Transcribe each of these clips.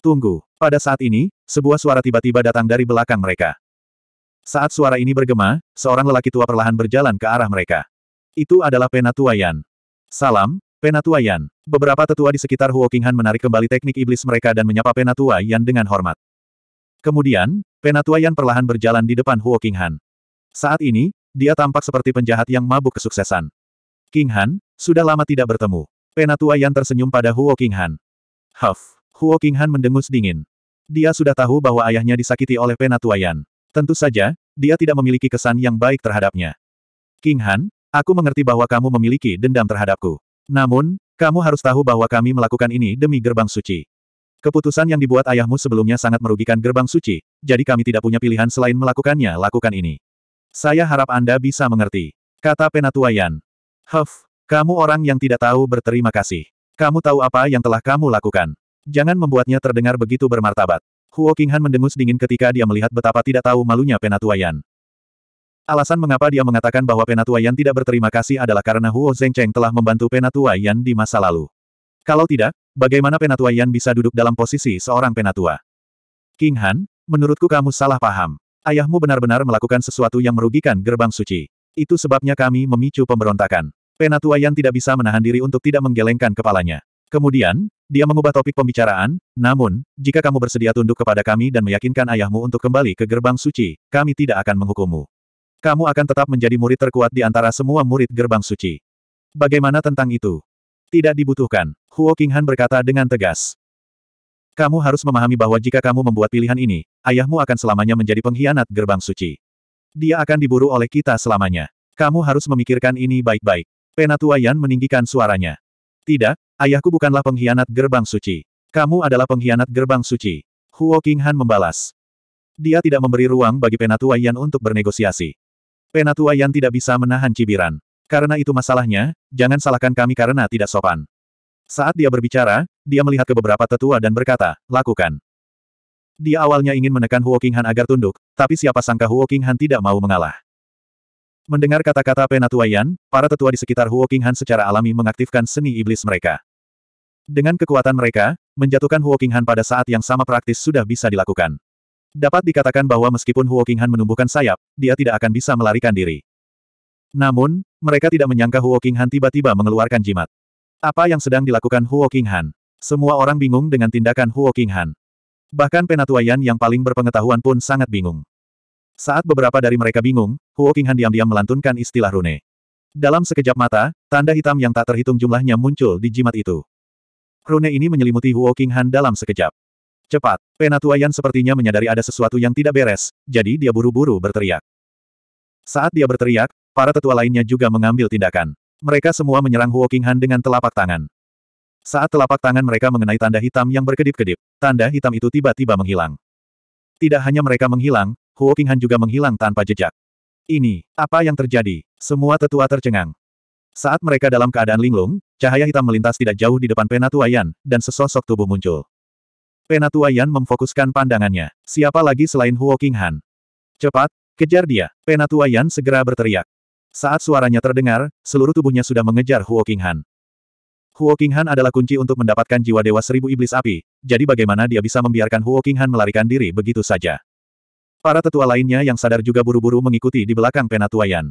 Tunggu. Pada saat ini, sebuah suara tiba-tiba datang dari belakang mereka. Saat suara ini bergema, seorang lelaki tua perlahan berjalan ke arah mereka. Itu adalah Penatuayan. Salam, Penatuayan. Beberapa tetua di sekitar Huokinghan menarik kembali teknik iblis mereka dan menyapa Penatuayan dengan hormat. Kemudian, Penatuayan perlahan berjalan di depan Huokinghan. Saat ini, dia tampak seperti penjahat yang mabuk kesuksesan. King Han, sudah lama tidak bertemu. Penatuayan tersenyum pada Huokinghan. Huff. Huo Qinghan mendengus dingin. Dia sudah tahu bahwa ayahnya disakiti oleh Penatuayan. Tentu saja, dia tidak memiliki kesan yang baik terhadapnya. Qinghan, aku mengerti bahwa kamu memiliki dendam terhadapku. Namun, kamu harus tahu bahwa kami melakukan ini demi gerbang suci. Keputusan yang dibuat ayahmu sebelumnya sangat merugikan gerbang suci, jadi kami tidak punya pilihan selain melakukannya lakukan ini. Saya harap Anda bisa mengerti. Kata Penatuayan. Huff, kamu orang yang tidak tahu berterima kasih. Kamu tahu apa yang telah kamu lakukan. Jangan membuatnya terdengar begitu bermartabat. Huo Qinghan mendengus dingin ketika dia melihat betapa tidak tahu malunya Penatuayan. Alasan mengapa dia mengatakan bahwa Penatuayan tidak berterima kasih adalah karena Huo Zhengcheng telah membantu Penatuayan di masa lalu. Kalau tidak, bagaimana Penatuayan bisa duduk dalam posisi seorang penatua? King Han, menurutku kamu salah paham. Ayahmu benar-benar melakukan sesuatu yang merugikan gerbang suci. Itu sebabnya kami memicu pemberontakan. Penatuayan tidak bisa menahan diri untuk tidak menggelengkan kepalanya. Kemudian, dia mengubah topik pembicaraan, namun, jika kamu bersedia tunduk kepada kami dan meyakinkan ayahmu untuk kembali ke gerbang suci, kami tidak akan menghukummu. Kamu akan tetap menjadi murid terkuat di antara semua murid gerbang suci. Bagaimana tentang itu? Tidak dibutuhkan, Huo Qinghan berkata dengan tegas. Kamu harus memahami bahwa jika kamu membuat pilihan ini, ayahmu akan selamanya menjadi pengkhianat gerbang suci. Dia akan diburu oleh kita selamanya. Kamu harus memikirkan ini baik-baik. Penatua Yan meninggikan suaranya. Tidak, Ayahku bukanlah pengkhianat gerbang suci. Kamu adalah pengkhianat gerbang suci. Huo Qinghan membalas. Dia tidak memberi ruang bagi Penatua Yan untuk bernegosiasi. Penatua Yan tidak bisa menahan cibiran. Karena itu masalahnya, jangan salahkan kami karena tidak sopan. Saat dia berbicara, dia melihat ke beberapa tetua dan berkata, lakukan. Dia awalnya ingin menekan Huo Qinghan agar tunduk, tapi siapa sangka Huo Qinghan tidak mau mengalah. Mendengar kata-kata Penatua Yan, para tetua di sekitar Huo Qinghan secara alami mengaktifkan seni iblis mereka. Dengan kekuatan mereka, menjatuhkan Huo Qinghan pada saat yang sama praktis sudah bisa dilakukan. Dapat dikatakan bahwa meskipun Huo Qinghan menumbuhkan sayap, dia tidak akan bisa melarikan diri. Namun, mereka tidak menyangka Huo Qinghan tiba-tiba mengeluarkan jimat. Apa yang sedang dilakukan Huo Qinghan? Semua orang bingung dengan tindakan Huo Qinghan. Bahkan penatua yang paling berpengetahuan pun sangat bingung. Saat beberapa dari mereka bingung, Huo Qinghan diam-diam melantunkan istilah rune. Dalam sekejap mata, tanda hitam yang tak terhitung jumlahnya muncul di jimat itu. Rune ini menyelimuti Huo Qinghan dalam sekejap. Cepat, Penatua Yan sepertinya menyadari ada sesuatu yang tidak beres, jadi dia buru-buru berteriak. Saat dia berteriak, para tetua lainnya juga mengambil tindakan. Mereka semua menyerang Huo Qinghan dengan telapak tangan. Saat telapak tangan mereka mengenai tanda hitam yang berkedip-kedip, tanda hitam itu tiba-tiba menghilang. Tidak hanya mereka menghilang, Huo Qinghan juga menghilang tanpa jejak. Ini, apa yang terjadi? Semua tetua tercengang. Saat mereka dalam keadaan linglung, cahaya hitam melintas tidak jauh di depan Penatua Yan, dan sesosok tubuh muncul. Penatua Yan memfokuskan pandangannya. Siapa lagi selain Huo Qinghan? Cepat, kejar dia. Penatua Yan segera berteriak. Saat suaranya terdengar, seluruh tubuhnya sudah mengejar Huo Qinghan. Huo Qinghan adalah kunci untuk mendapatkan jiwa dewa seribu iblis api, jadi bagaimana dia bisa membiarkan Huo Qinghan melarikan diri begitu saja? Para tetua lainnya yang sadar juga buru-buru mengikuti di belakang Penatua Yan.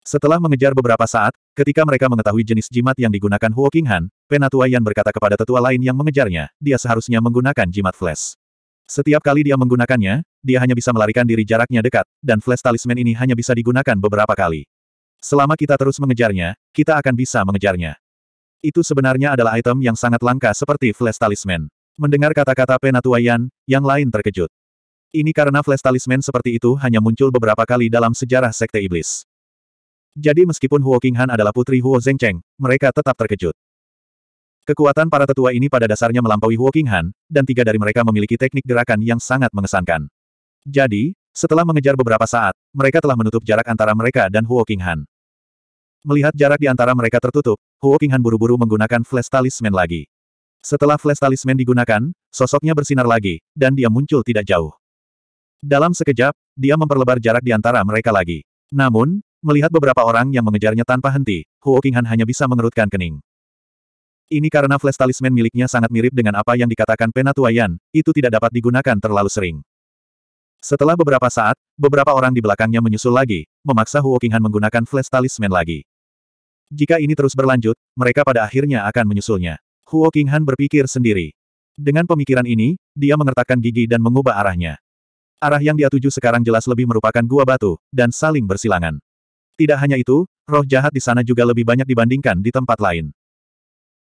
Setelah mengejar beberapa saat, ketika mereka mengetahui jenis jimat yang digunakan Huo Qinghan, Penatua Yan berkata kepada tetua lain yang mengejarnya, dia seharusnya menggunakan jimat flash. Setiap kali dia menggunakannya, dia hanya bisa melarikan diri jaraknya dekat, dan flash talisman ini hanya bisa digunakan beberapa kali. Selama kita terus mengejarnya, kita akan bisa mengejarnya. Itu sebenarnya adalah item yang sangat langka seperti flash talisman. Mendengar kata-kata Penatua Yan, yang lain terkejut. Ini karena flash talisman seperti itu hanya muncul beberapa kali dalam sejarah Sekte Iblis. Jadi meskipun Huo Qinghan adalah putri Huo Zhengcheng, mereka tetap terkejut. Kekuatan para tetua ini pada dasarnya melampaui Huo Qinghan, dan tiga dari mereka memiliki teknik gerakan yang sangat mengesankan. Jadi, setelah mengejar beberapa saat, mereka telah menutup jarak antara mereka dan Huo Qinghan. Melihat jarak di antara mereka tertutup, Huo Qinghan buru-buru menggunakan flash talisman lagi. Setelah flash talisman digunakan, sosoknya bersinar lagi, dan dia muncul tidak jauh. Dalam sekejap, dia memperlebar jarak di antara mereka lagi. Namun, Melihat beberapa orang yang mengejarnya tanpa henti, Huo Qinghan hanya bisa mengerutkan kening. Ini karena flash talisman miliknya sangat mirip dengan apa yang dikatakan Penatuayan, itu tidak dapat digunakan terlalu sering. Setelah beberapa saat, beberapa orang di belakangnya menyusul lagi, memaksa Huo Qinghan menggunakan flash talisman lagi. Jika ini terus berlanjut, mereka pada akhirnya akan menyusulnya. Huo Qinghan berpikir sendiri. Dengan pemikiran ini, dia mengertakkan gigi dan mengubah arahnya. Arah yang dia tuju sekarang jelas lebih merupakan gua batu, dan saling bersilangan. Tidak hanya itu, roh jahat di sana juga lebih banyak dibandingkan di tempat lain.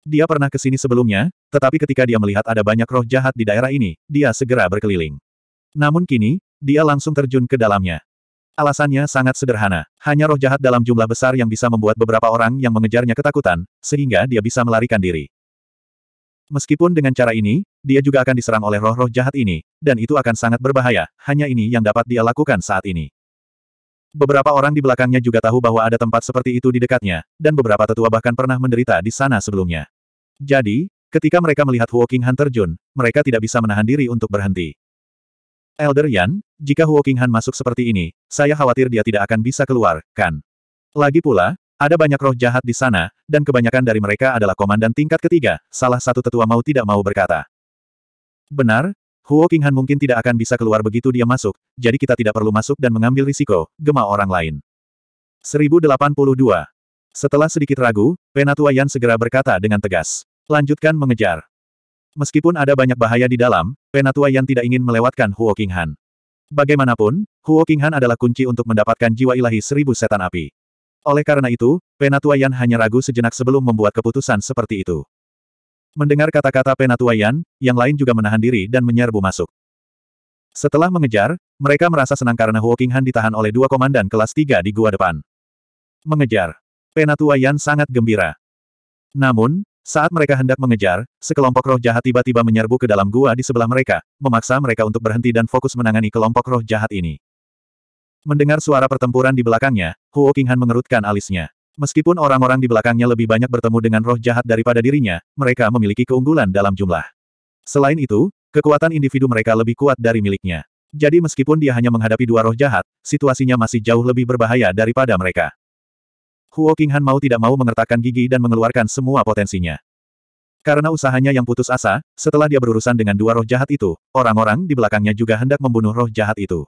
Dia pernah ke sini sebelumnya, tetapi ketika dia melihat ada banyak roh jahat di daerah ini, dia segera berkeliling. Namun kini, dia langsung terjun ke dalamnya. Alasannya sangat sederhana. Hanya roh jahat dalam jumlah besar yang bisa membuat beberapa orang yang mengejarnya ketakutan, sehingga dia bisa melarikan diri. Meskipun dengan cara ini, dia juga akan diserang oleh roh-roh jahat ini, dan itu akan sangat berbahaya, hanya ini yang dapat dia lakukan saat ini. Beberapa orang di belakangnya juga tahu bahwa ada tempat seperti itu di dekatnya, dan beberapa tetua bahkan pernah menderita di sana sebelumnya. Jadi, ketika mereka melihat Huo Qinghan terjun, mereka tidak bisa menahan diri untuk berhenti. Elder Yan, jika Huo Qinghan masuk seperti ini, saya khawatir dia tidak akan bisa keluar, kan? Lagi pula, ada banyak roh jahat di sana, dan kebanyakan dari mereka adalah komandan tingkat ketiga, salah satu tetua mau tidak mau berkata. Benar, Huo Qinghan mungkin tidak akan bisa keluar begitu dia masuk, jadi kita tidak perlu masuk dan mengambil risiko, gema orang lain. 1082. Setelah sedikit ragu, Penatua Yan segera berkata dengan tegas. Lanjutkan mengejar. Meskipun ada banyak bahaya di dalam, Penatua Yan tidak ingin melewatkan Huo Qinghan. Bagaimanapun, Huo Qinghan adalah kunci untuk mendapatkan jiwa ilahi seribu setan api. Oleh karena itu, Penatua Yan hanya ragu sejenak sebelum membuat keputusan seperti itu. Mendengar kata-kata Penatuayan, yang lain juga menahan diri dan menyerbu masuk. Setelah mengejar, mereka merasa senang karena Huo Qinghan ditahan oleh dua komandan kelas tiga di gua depan. Mengejar. Penatuayan sangat gembira. Namun, saat mereka hendak mengejar, sekelompok roh jahat tiba-tiba menyerbu ke dalam gua di sebelah mereka, memaksa mereka untuk berhenti dan fokus menangani kelompok roh jahat ini. Mendengar suara pertempuran di belakangnya, Huo Qinghan mengerutkan alisnya. Meskipun orang-orang di belakangnya lebih banyak bertemu dengan roh jahat daripada dirinya, mereka memiliki keunggulan dalam jumlah. Selain itu, kekuatan individu mereka lebih kuat dari miliknya. Jadi meskipun dia hanya menghadapi dua roh jahat, situasinya masih jauh lebih berbahaya daripada mereka. Huo Qinghan mau tidak mau mengertakkan gigi dan mengeluarkan semua potensinya. Karena usahanya yang putus asa, setelah dia berurusan dengan dua roh jahat itu, orang-orang di belakangnya juga hendak membunuh roh jahat itu.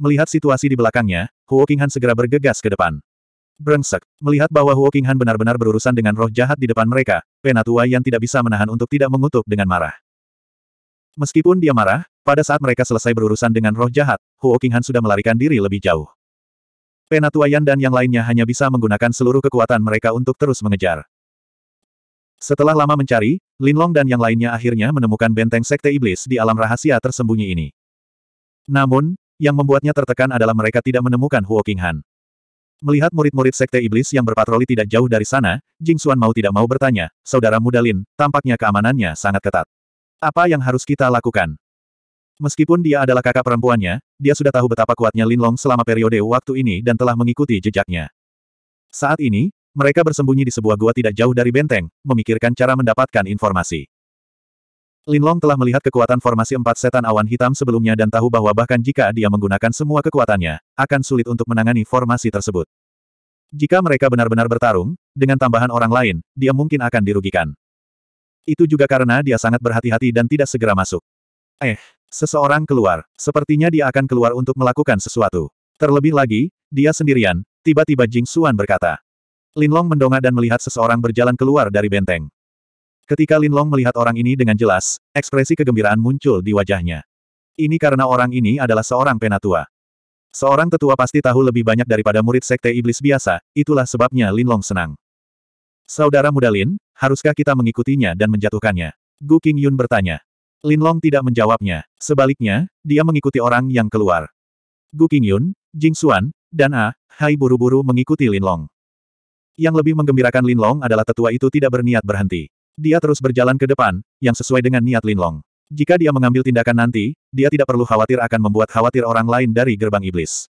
Melihat situasi di belakangnya, Huo Qinghan segera bergegas ke depan. Brengsek. Melihat bahwa Huo Qinghan benar-benar berurusan dengan roh jahat di depan mereka, penatua yang tidak bisa menahan untuk tidak mengutuk dengan marah. Meskipun dia marah, pada saat mereka selesai berurusan dengan roh jahat, Huo Qinghan sudah melarikan diri lebih jauh. Penatua Yan dan yang lainnya hanya bisa menggunakan seluruh kekuatan mereka untuk terus mengejar. Setelah lama mencari, Lin Long dan yang lainnya akhirnya menemukan benteng sekte iblis di alam rahasia tersembunyi ini. Namun, yang membuatnya tertekan adalah mereka tidak menemukan Huo Qinghan. Melihat murid-murid sekte iblis yang berpatroli tidak jauh dari sana, Jing Xuan mau tidak mau bertanya, Saudara muda Lin, tampaknya keamanannya sangat ketat. Apa yang harus kita lakukan? Meskipun dia adalah kakak perempuannya, dia sudah tahu betapa kuatnya Lin Long selama periode waktu ini dan telah mengikuti jejaknya. Saat ini, mereka bersembunyi di sebuah gua tidak jauh dari benteng, memikirkan cara mendapatkan informasi. Linlong telah melihat kekuatan formasi empat setan awan hitam sebelumnya dan tahu bahwa bahkan jika dia menggunakan semua kekuatannya, akan sulit untuk menangani formasi tersebut. Jika mereka benar-benar bertarung, dengan tambahan orang lain, dia mungkin akan dirugikan. Itu juga karena dia sangat berhati-hati dan tidak segera masuk. Eh, seseorang keluar. Sepertinya dia akan keluar untuk melakukan sesuatu. Terlebih lagi, dia sendirian, tiba-tiba Jing Xuan berkata. Linlong mendongak dan melihat seseorang berjalan keluar dari benteng. Ketika Lin Long melihat orang ini dengan jelas, ekspresi kegembiraan muncul di wajahnya. Ini karena orang ini adalah seorang penatua. Seorang tetua pasti tahu lebih banyak daripada murid sekte iblis biasa, itulah sebabnya Lin Long senang. Saudara muda Lin, haruskah kita mengikutinya dan menjatuhkannya? Gu King Yun bertanya. Lin Long tidak menjawabnya. Sebaliknya, dia mengikuti orang yang keluar. Gu King Yun, Jing Xuan, dan A, Hai buru-buru mengikuti Lin Long. Yang lebih menggembirakan Lin Long adalah tetua itu tidak berniat berhenti. Dia terus berjalan ke depan, yang sesuai dengan niat Linlong. Jika dia mengambil tindakan nanti, dia tidak perlu khawatir akan membuat khawatir orang lain dari gerbang iblis.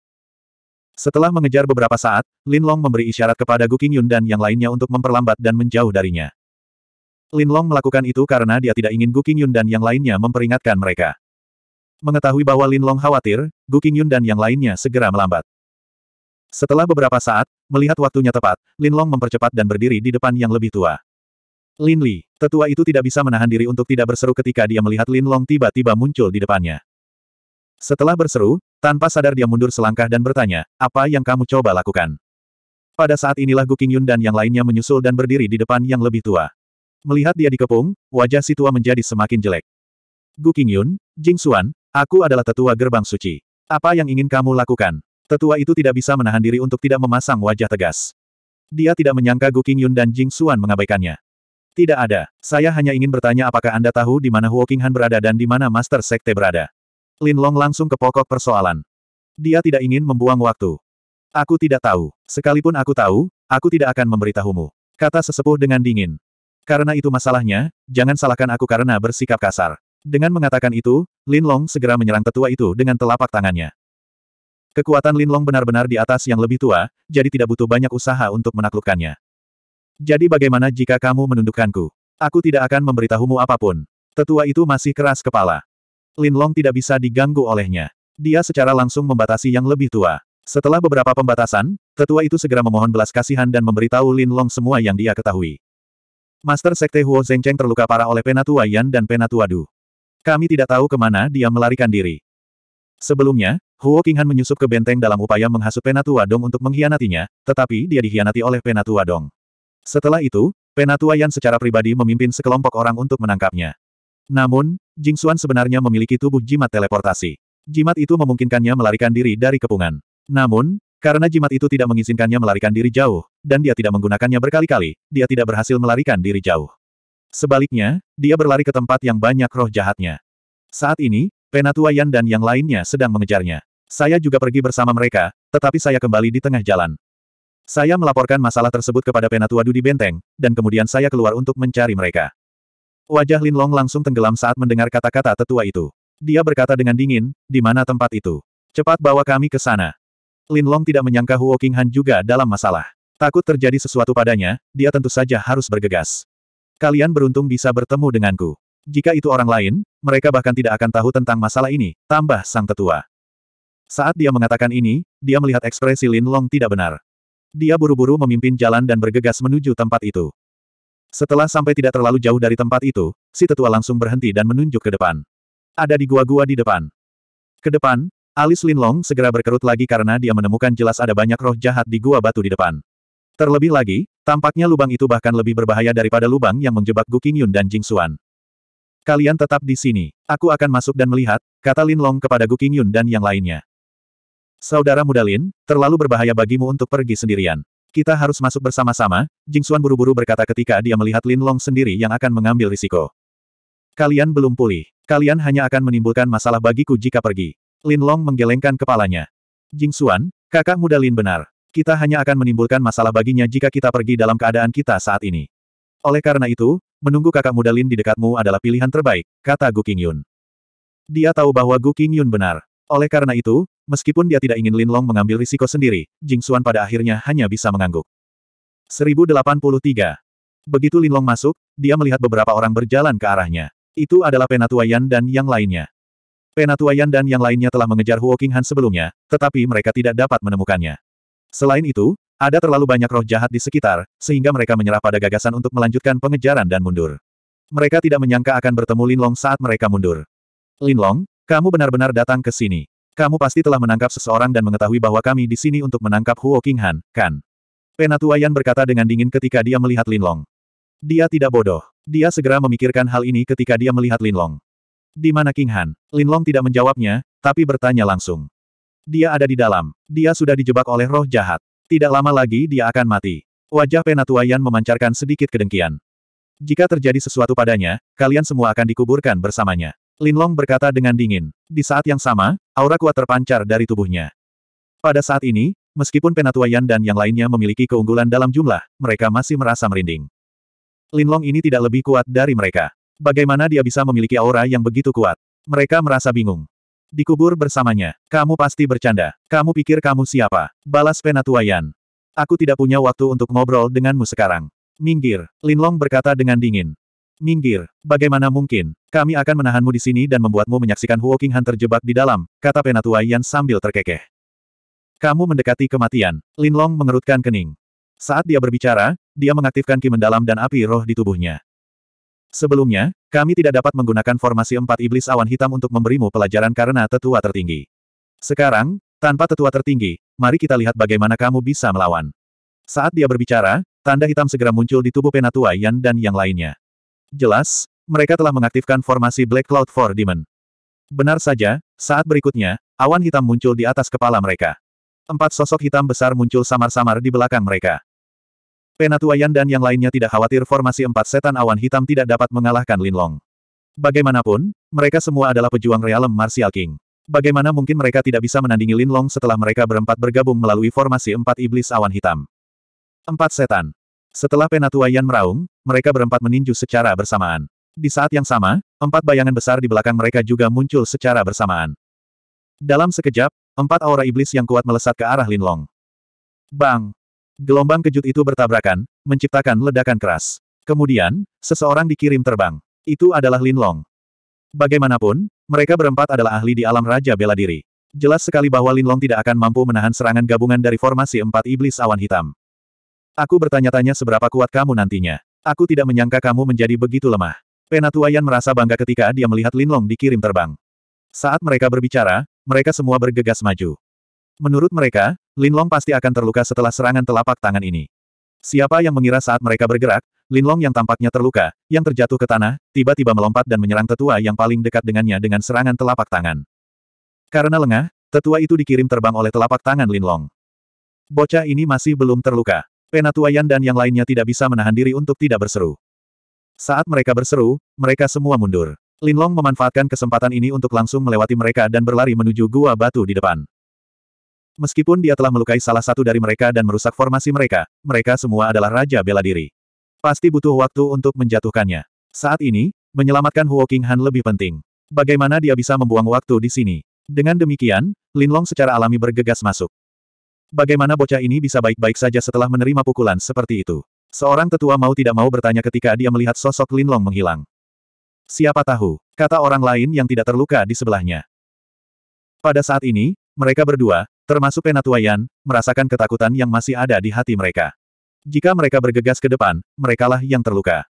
Setelah mengejar beberapa saat, Linlong memberi isyarat kepada Gu Qingyun dan yang lainnya untuk memperlambat dan menjauh darinya. Linlong melakukan itu karena dia tidak ingin Gu Qingyun dan yang lainnya memperingatkan mereka. Mengetahui bahwa Linlong khawatir, Gu Qingyun dan yang lainnya segera melambat. Setelah beberapa saat, melihat waktunya tepat, Linlong mempercepat dan berdiri di depan yang lebih tua. Lin Li, tetua itu tidak bisa menahan diri untuk tidak berseru ketika dia melihat Lin Long tiba-tiba muncul di depannya. Setelah berseru, tanpa sadar dia mundur selangkah dan bertanya, apa yang kamu coba lakukan? Pada saat inilah Gu Qingyun dan yang lainnya menyusul dan berdiri di depan yang lebih tua. Melihat dia dikepung, wajah si tua menjadi semakin jelek. Gu Qingyun, Jing Xuan, aku adalah tetua gerbang suci. Apa yang ingin kamu lakukan? Tetua itu tidak bisa menahan diri untuk tidak memasang wajah tegas. Dia tidak menyangka Gu Qingyun dan Jing Xuan mengabaikannya. Tidak ada. Saya hanya ingin bertanya apakah Anda tahu di mana Huo Qinghan berada dan di mana Master Sekte berada. Lin Long langsung ke pokok persoalan. Dia tidak ingin membuang waktu. Aku tidak tahu. Sekalipun aku tahu, aku tidak akan memberitahumu. Kata sesepuh dengan dingin. Karena itu masalahnya, jangan salahkan aku karena bersikap kasar. Dengan mengatakan itu, Lin Long segera menyerang tetua itu dengan telapak tangannya. Kekuatan Lin Long benar-benar di atas yang lebih tua, jadi tidak butuh banyak usaha untuk menaklukkannya. Jadi bagaimana jika kamu menundukkanku? Aku tidak akan memberitahumu apapun. Tetua itu masih keras kepala. Lin Long tidak bisa diganggu olehnya. Dia secara langsung membatasi yang lebih tua. Setelah beberapa pembatasan, tetua itu segera memohon belas kasihan dan memberitahu Lin Long semua yang dia ketahui. Master Sekte Huo Zengcheng terluka parah oleh Penatua Yan dan Penatua Du. Kami tidak tahu kemana dia melarikan diri. Sebelumnya, Huo Qinghan menyusup ke benteng dalam upaya menghasut Penatua Dong untuk mengkhianatinya, tetapi dia dikhianati oleh Penatua Dong. Setelah itu, Penatua Yan secara pribadi memimpin sekelompok orang untuk menangkapnya. Namun, Jing Xuan sebenarnya memiliki tubuh jimat teleportasi. Jimat itu memungkinkannya melarikan diri dari kepungan. Namun, karena jimat itu tidak mengizinkannya melarikan diri jauh, dan dia tidak menggunakannya berkali-kali, dia tidak berhasil melarikan diri jauh. Sebaliknya, dia berlari ke tempat yang banyak roh jahatnya. Saat ini, Penatua Yan dan yang lainnya sedang mengejarnya. Saya juga pergi bersama mereka, tetapi saya kembali di tengah jalan. Saya melaporkan masalah tersebut kepada Penatua Dudi Benteng, dan kemudian saya keluar untuk mencari mereka. Wajah Lin Long langsung tenggelam saat mendengar kata-kata tetua itu. Dia berkata dengan dingin, di mana tempat itu? Cepat bawa kami ke sana. Lin Long tidak menyangka Huo Han juga dalam masalah. Takut terjadi sesuatu padanya, dia tentu saja harus bergegas. Kalian beruntung bisa bertemu denganku. Jika itu orang lain, mereka bahkan tidak akan tahu tentang masalah ini, tambah sang tetua. Saat dia mengatakan ini, dia melihat ekspresi Lin Long tidak benar. Dia buru-buru memimpin jalan dan bergegas menuju tempat itu. Setelah sampai tidak terlalu jauh dari tempat itu, si tetua langsung berhenti dan menunjuk ke depan. Ada di gua-gua di depan. Ke depan, alis Linlong segera berkerut lagi karena dia menemukan jelas ada banyak roh jahat di gua batu di depan. Terlebih lagi, tampaknya lubang itu bahkan lebih berbahaya daripada lubang yang menjebak Gu Qingyun dan Jing Xuan. Kalian tetap di sini. Aku akan masuk dan melihat, kata Linlong kepada Gu Qingyun dan yang lainnya. Saudara Mudalin, terlalu berbahaya bagimu untuk pergi sendirian. Kita harus masuk bersama-sama, Jing Jingxuan buru-buru berkata ketika dia melihat Lin Long sendiri yang akan mengambil risiko. Kalian belum pulih. Kalian hanya akan menimbulkan masalah bagiku jika pergi. Lin Long menggelengkan kepalanya. Jingxuan, kakak muda Lin benar. Kita hanya akan menimbulkan masalah baginya jika kita pergi dalam keadaan kita saat ini. Oleh karena itu, menunggu kakak muda Lin di dekatmu adalah pilihan terbaik, kata Gu Qingyun. Dia tahu bahwa Gu Qingyun benar. Oleh karena itu, Meskipun dia tidak ingin Lin Long mengambil risiko sendiri, Jing Xuan pada akhirnya hanya bisa mengangguk. 1083. Begitu Long masuk, dia melihat beberapa orang berjalan ke arahnya. Itu adalah Penatua Yan dan yang lainnya. Penatua Yan dan yang lainnya telah mengejar Huo Qinghan sebelumnya, tetapi mereka tidak dapat menemukannya. Selain itu, ada terlalu banyak roh jahat di sekitar, sehingga mereka menyerah pada gagasan untuk melanjutkan pengejaran dan mundur. Mereka tidak menyangka akan bertemu Lin Long saat mereka mundur. Lin Long, kamu benar-benar datang ke sini. Kamu pasti telah menangkap seseorang dan mengetahui bahwa kami di sini untuk menangkap Huo Qinghan, kan? Penatua Yan berkata dengan dingin ketika dia melihat Lin Long. Dia tidak bodoh. Dia segera memikirkan hal ini ketika dia melihat Lin Long. Di mana Lin Long tidak menjawabnya, tapi bertanya langsung. Dia ada di dalam. Dia sudah dijebak oleh roh jahat. Tidak lama lagi dia akan mati. Wajah Penatua Yan memancarkan sedikit kedengkian. Jika terjadi sesuatu padanya, kalian semua akan dikuburkan bersamanya. Linlong berkata dengan dingin. Di saat yang sama, aura kuat terpancar dari tubuhnya. Pada saat ini, meskipun Penatua Yan dan yang lainnya memiliki keunggulan dalam jumlah, mereka masih merasa merinding. Linlong ini tidak lebih kuat dari mereka. Bagaimana dia bisa memiliki aura yang begitu kuat? Mereka merasa bingung. Dikubur bersamanya. Kamu pasti bercanda. Kamu pikir kamu siapa? Balas Penatua Yan. Aku tidak punya waktu untuk ngobrol denganmu sekarang. Minggir, Linlong berkata dengan dingin. Minggir, bagaimana mungkin, kami akan menahanmu di sini dan membuatmu menyaksikan Huo Qinghan terjebak di dalam, kata penatua Yan sambil terkekeh. Kamu mendekati kematian, Lin Long mengerutkan kening. Saat dia berbicara, dia mengaktifkan ki mendalam dan api roh di tubuhnya. Sebelumnya, kami tidak dapat menggunakan formasi empat iblis awan hitam untuk memberimu pelajaran karena tetua tertinggi. Sekarang, tanpa tetua tertinggi, mari kita lihat bagaimana kamu bisa melawan. Saat dia berbicara, tanda hitam segera muncul di tubuh penatua Yan dan yang lainnya. Jelas, mereka telah mengaktifkan formasi Black Cloud Four Demon. Benar saja, saat berikutnya, awan hitam muncul di atas kepala mereka. Empat sosok hitam besar muncul samar-samar di belakang mereka. Penatuayan dan yang lainnya tidak khawatir formasi empat setan awan hitam tidak dapat mengalahkan Linlong. Bagaimanapun, mereka semua adalah pejuang realem Martial King. Bagaimana mungkin mereka tidak bisa menandingi Linlong setelah mereka berempat bergabung melalui formasi empat iblis awan hitam? Empat setan. Setelah penatua Yan meraung, mereka berempat meninju secara bersamaan. Di saat yang sama, empat bayangan besar di belakang mereka juga muncul secara bersamaan. Dalam sekejap, empat aura iblis yang kuat melesat ke arah Linlong. Bang! Gelombang kejut itu bertabrakan, menciptakan ledakan keras. Kemudian, seseorang dikirim terbang. Itu adalah Linlong. Bagaimanapun, mereka berempat adalah ahli di alam Raja Bela Diri. Jelas sekali bahwa Linlong tidak akan mampu menahan serangan gabungan dari formasi empat iblis awan hitam. Aku bertanya-tanya seberapa kuat kamu nantinya. Aku tidak menyangka kamu menjadi begitu lemah. Penatuayan merasa bangga ketika dia melihat Linlong dikirim terbang. Saat mereka berbicara, mereka semua bergegas maju. Menurut mereka, Linlong pasti akan terluka setelah serangan telapak tangan ini. Siapa yang mengira saat mereka bergerak, Linlong yang tampaknya terluka, yang terjatuh ke tanah, tiba-tiba melompat dan menyerang tetua yang paling dekat dengannya dengan serangan telapak tangan. Karena lengah, tetua itu dikirim terbang oleh telapak tangan Linlong. Bocah ini masih belum terluka. Penatuayan dan yang lainnya tidak bisa menahan diri untuk tidak berseru. Saat mereka berseru, mereka semua mundur. Linlong memanfaatkan kesempatan ini untuk langsung melewati mereka dan berlari menuju gua batu di depan. Meskipun dia telah melukai salah satu dari mereka dan merusak formasi mereka, mereka semua adalah Raja Bela Diri. Pasti butuh waktu untuk menjatuhkannya. Saat ini, menyelamatkan Huo King Han lebih penting. Bagaimana dia bisa membuang waktu di sini? Dengan demikian, Linlong secara alami bergegas masuk. Bagaimana bocah ini bisa baik-baik saja setelah menerima pukulan seperti itu? Seorang tetua mau tidak mau bertanya ketika dia melihat sosok Linlong menghilang. Siapa tahu, kata orang lain yang tidak terluka di sebelahnya. Pada saat ini, mereka berdua, termasuk Penatuayan, merasakan ketakutan yang masih ada di hati mereka. Jika mereka bergegas ke depan, merekalah yang terluka.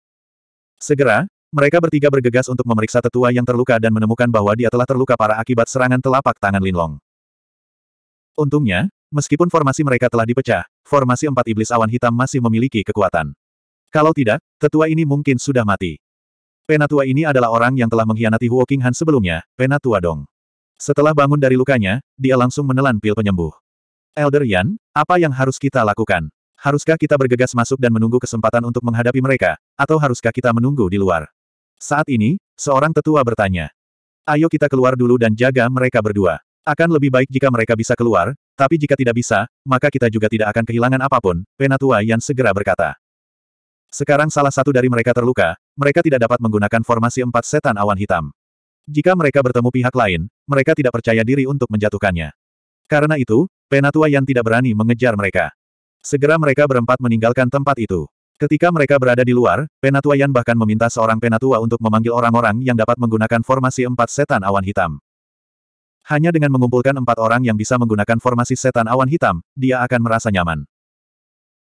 Segera, mereka bertiga bergegas untuk memeriksa tetua yang terluka dan menemukan bahwa dia telah terluka parah akibat serangan telapak tangan Linlong. Untungnya, Meskipun formasi mereka telah dipecah, formasi empat iblis awan hitam masih memiliki kekuatan. Kalau tidak, tetua ini mungkin sudah mati. Penatua ini adalah orang yang telah mengkhianati Huo Qinghan sebelumnya, Penatua Dong. Setelah bangun dari lukanya, dia langsung menelan pil penyembuh. Elder Yan, apa yang harus kita lakukan? Haruskah kita bergegas masuk dan menunggu kesempatan untuk menghadapi mereka, atau haruskah kita menunggu di luar? Saat ini, seorang tetua bertanya. Ayo kita keluar dulu dan jaga mereka berdua. Akan lebih baik jika mereka bisa keluar, tapi jika tidak bisa, maka kita juga tidak akan kehilangan apapun, Penatua Yan segera berkata. Sekarang salah satu dari mereka terluka, mereka tidak dapat menggunakan formasi empat setan awan hitam. Jika mereka bertemu pihak lain, mereka tidak percaya diri untuk menjatuhkannya. Karena itu, Penatua Yan tidak berani mengejar mereka. Segera mereka berempat meninggalkan tempat itu. Ketika mereka berada di luar, Penatua Yan bahkan meminta seorang Penatua untuk memanggil orang-orang yang dapat menggunakan formasi empat setan awan hitam. Hanya dengan mengumpulkan empat orang yang bisa menggunakan formasi setan awan hitam, dia akan merasa nyaman.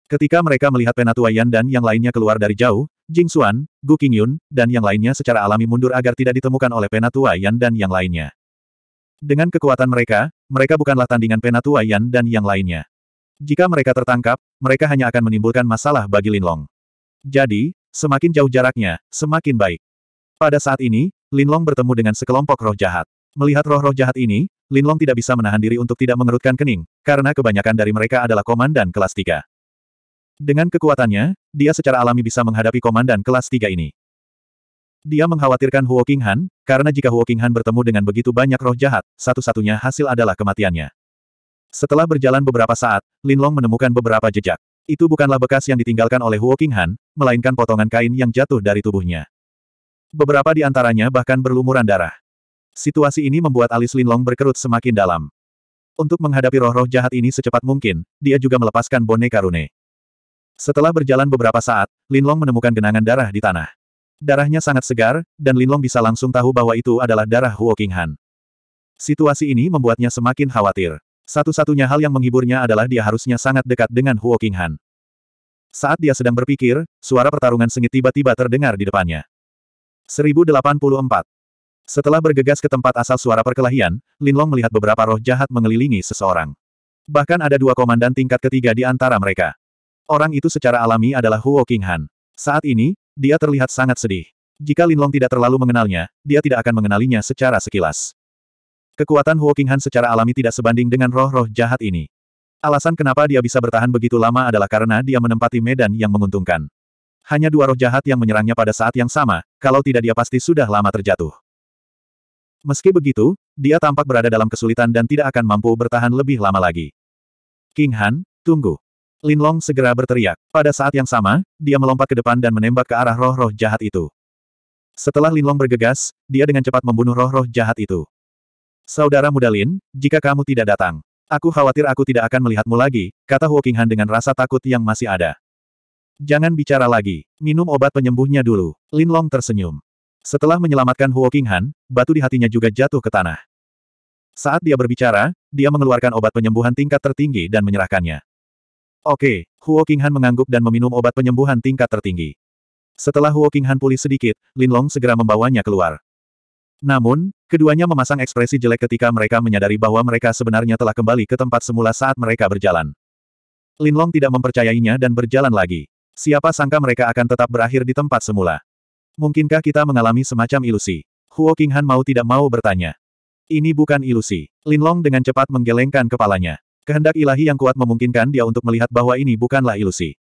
Ketika mereka melihat Penatua Yan dan yang lainnya keluar dari jauh, Jing Xuan, Gu Qingyun, dan yang lainnya secara alami mundur agar tidak ditemukan oleh Penatua Yan dan yang lainnya. Dengan kekuatan mereka, mereka bukanlah tandingan Penatua Yan dan yang lainnya. Jika mereka tertangkap, mereka hanya akan menimbulkan masalah bagi Lin Long. Jadi, semakin jauh jaraknya, semakin baik. Pada saat ini, Lin Long bertemu dengan sekelompok roh jahat. Melihat roh-roh jahat ini, Linlong tidak bisa menahan diri untuk tidak mengerutkan kening, karena kebanyakan dari mereka adalah komandan kelas 3. Dengan kekuatannya, dia secara alami bisa menghadapi komandan kelas 3 ini. Dia mengkhawatirkan Huo Qinghan, karena jika Huo Qinghan bertemu dengan begitu banyak roh jahat, satu-satunya hasil adalah kematiannya. Setelah berjalan beberapa saat, Linlong menemukan beberapa jejak. Itu bukanlah bekas yang ditinggalkan oleh Huo Qinghan, melainkan potongan kain yang jatuh dari tubuhnya. Beberapa di antaranya bahkan berlumuran darah. Situasi ini membuat alis Linlong berkerut semakin dalam. Untuk menghadapi roh-roh jahat ini secepat mungkin, dia juga melepaskan boneka rune. Setelah berjalan beberapa saat, Linlong menemukan genangan darah di tanah. Darahnya sangat segar, dan Linlong bisa langsung tahu bahwa itu adalah darah Huo Qinghan. Situasi ini membuatnya semakin khawatir. Satu-satunya hal yang menghiburnya adalah dia harusnya sangat dekat dengan Huo Qinghan. Saat dia sedang berpikir, suara pertarungan sengit tiba-tiba terdengar di depannya. 1084. Setelah bergegas ke tempat asal suara perkelahian, Linlong melihat beberapa roh jahat mengelilingi seseorang. Bahkan ada dua komandan tingkat ketiga di antara mereka. Orang itu secara alami adalah Huo Qinghan. Saat ini, dia terlihat sangat sedih. Jika Linlong tidak terlalu mengenalnya, dia tidak akan mengenalinya secara sekilas. Kekuatan Huo Qinghan secara alami tidak sebanding dengan roh-roh jahat ini. Alasan kenapa dia bisa bertahan begitu lama adalah karena dia menempati medan yang menguntungkan. Hanya dua roh jahat yang menyerangnya pada saat yang sama, kalau tidak dia pasti sudah lama terjatuh. Meski begitu, dia tampak berada dalam kesulitan dan tidak akan mampu bertahan lebih lama lagi. King Han, tunggu. Lin Long segera berteriak. Pada saat yang sama, dia melompat ke depan dan menembak ke arah roh-roh jahat itu. Setelah Lin Long bergegas, dia dengan cepat membunuh roh-roh jahat itu. Saudara muda Lin, jika kamu tidak datang, aku khawatir aku tidak akan melihatmu lagi, kata Huo King Han dengan rasa takut yang masih ada. Jangan bicara lagi, minum obat penyembuhnya dulu. Lin Long tersenyum. Setelah menyelamatkan Huo Qinghan, batu di hatinya juga jatuh ke tanah. Saat dia berbicara, dia mengeluarkan obat penyembuhan tingkat tertinggi dan menyerahkannya. Oke, Huo Qinghan mengangguk dan meminum obat penyembuhan tingkat tertinggi. Setelah Huo Qinghan pulih sedikit, Lin Long segera membawanya keluar. Namun, keduanya memasang ekspresi jelek ketika mereka menyadari bahwa mereka sebenarnya telah kembali ke tempat semula saat mereka berjalan. Lin Long tidak mempercayainya dan berjalan lagi. Siapa sangka mereka akan tetap berakhir di tempat semula. Mungkinkah kita mengalami semacam ilusi? Huo Qinghan mau tidak mau bertanya. Ini bukan ilusi. Linlong dengan cepat menggelengkan kepalanya. Kehendak ilahi yang kuat memungkinkan dia untuk melihat bahwa ini bukanlah ilusi.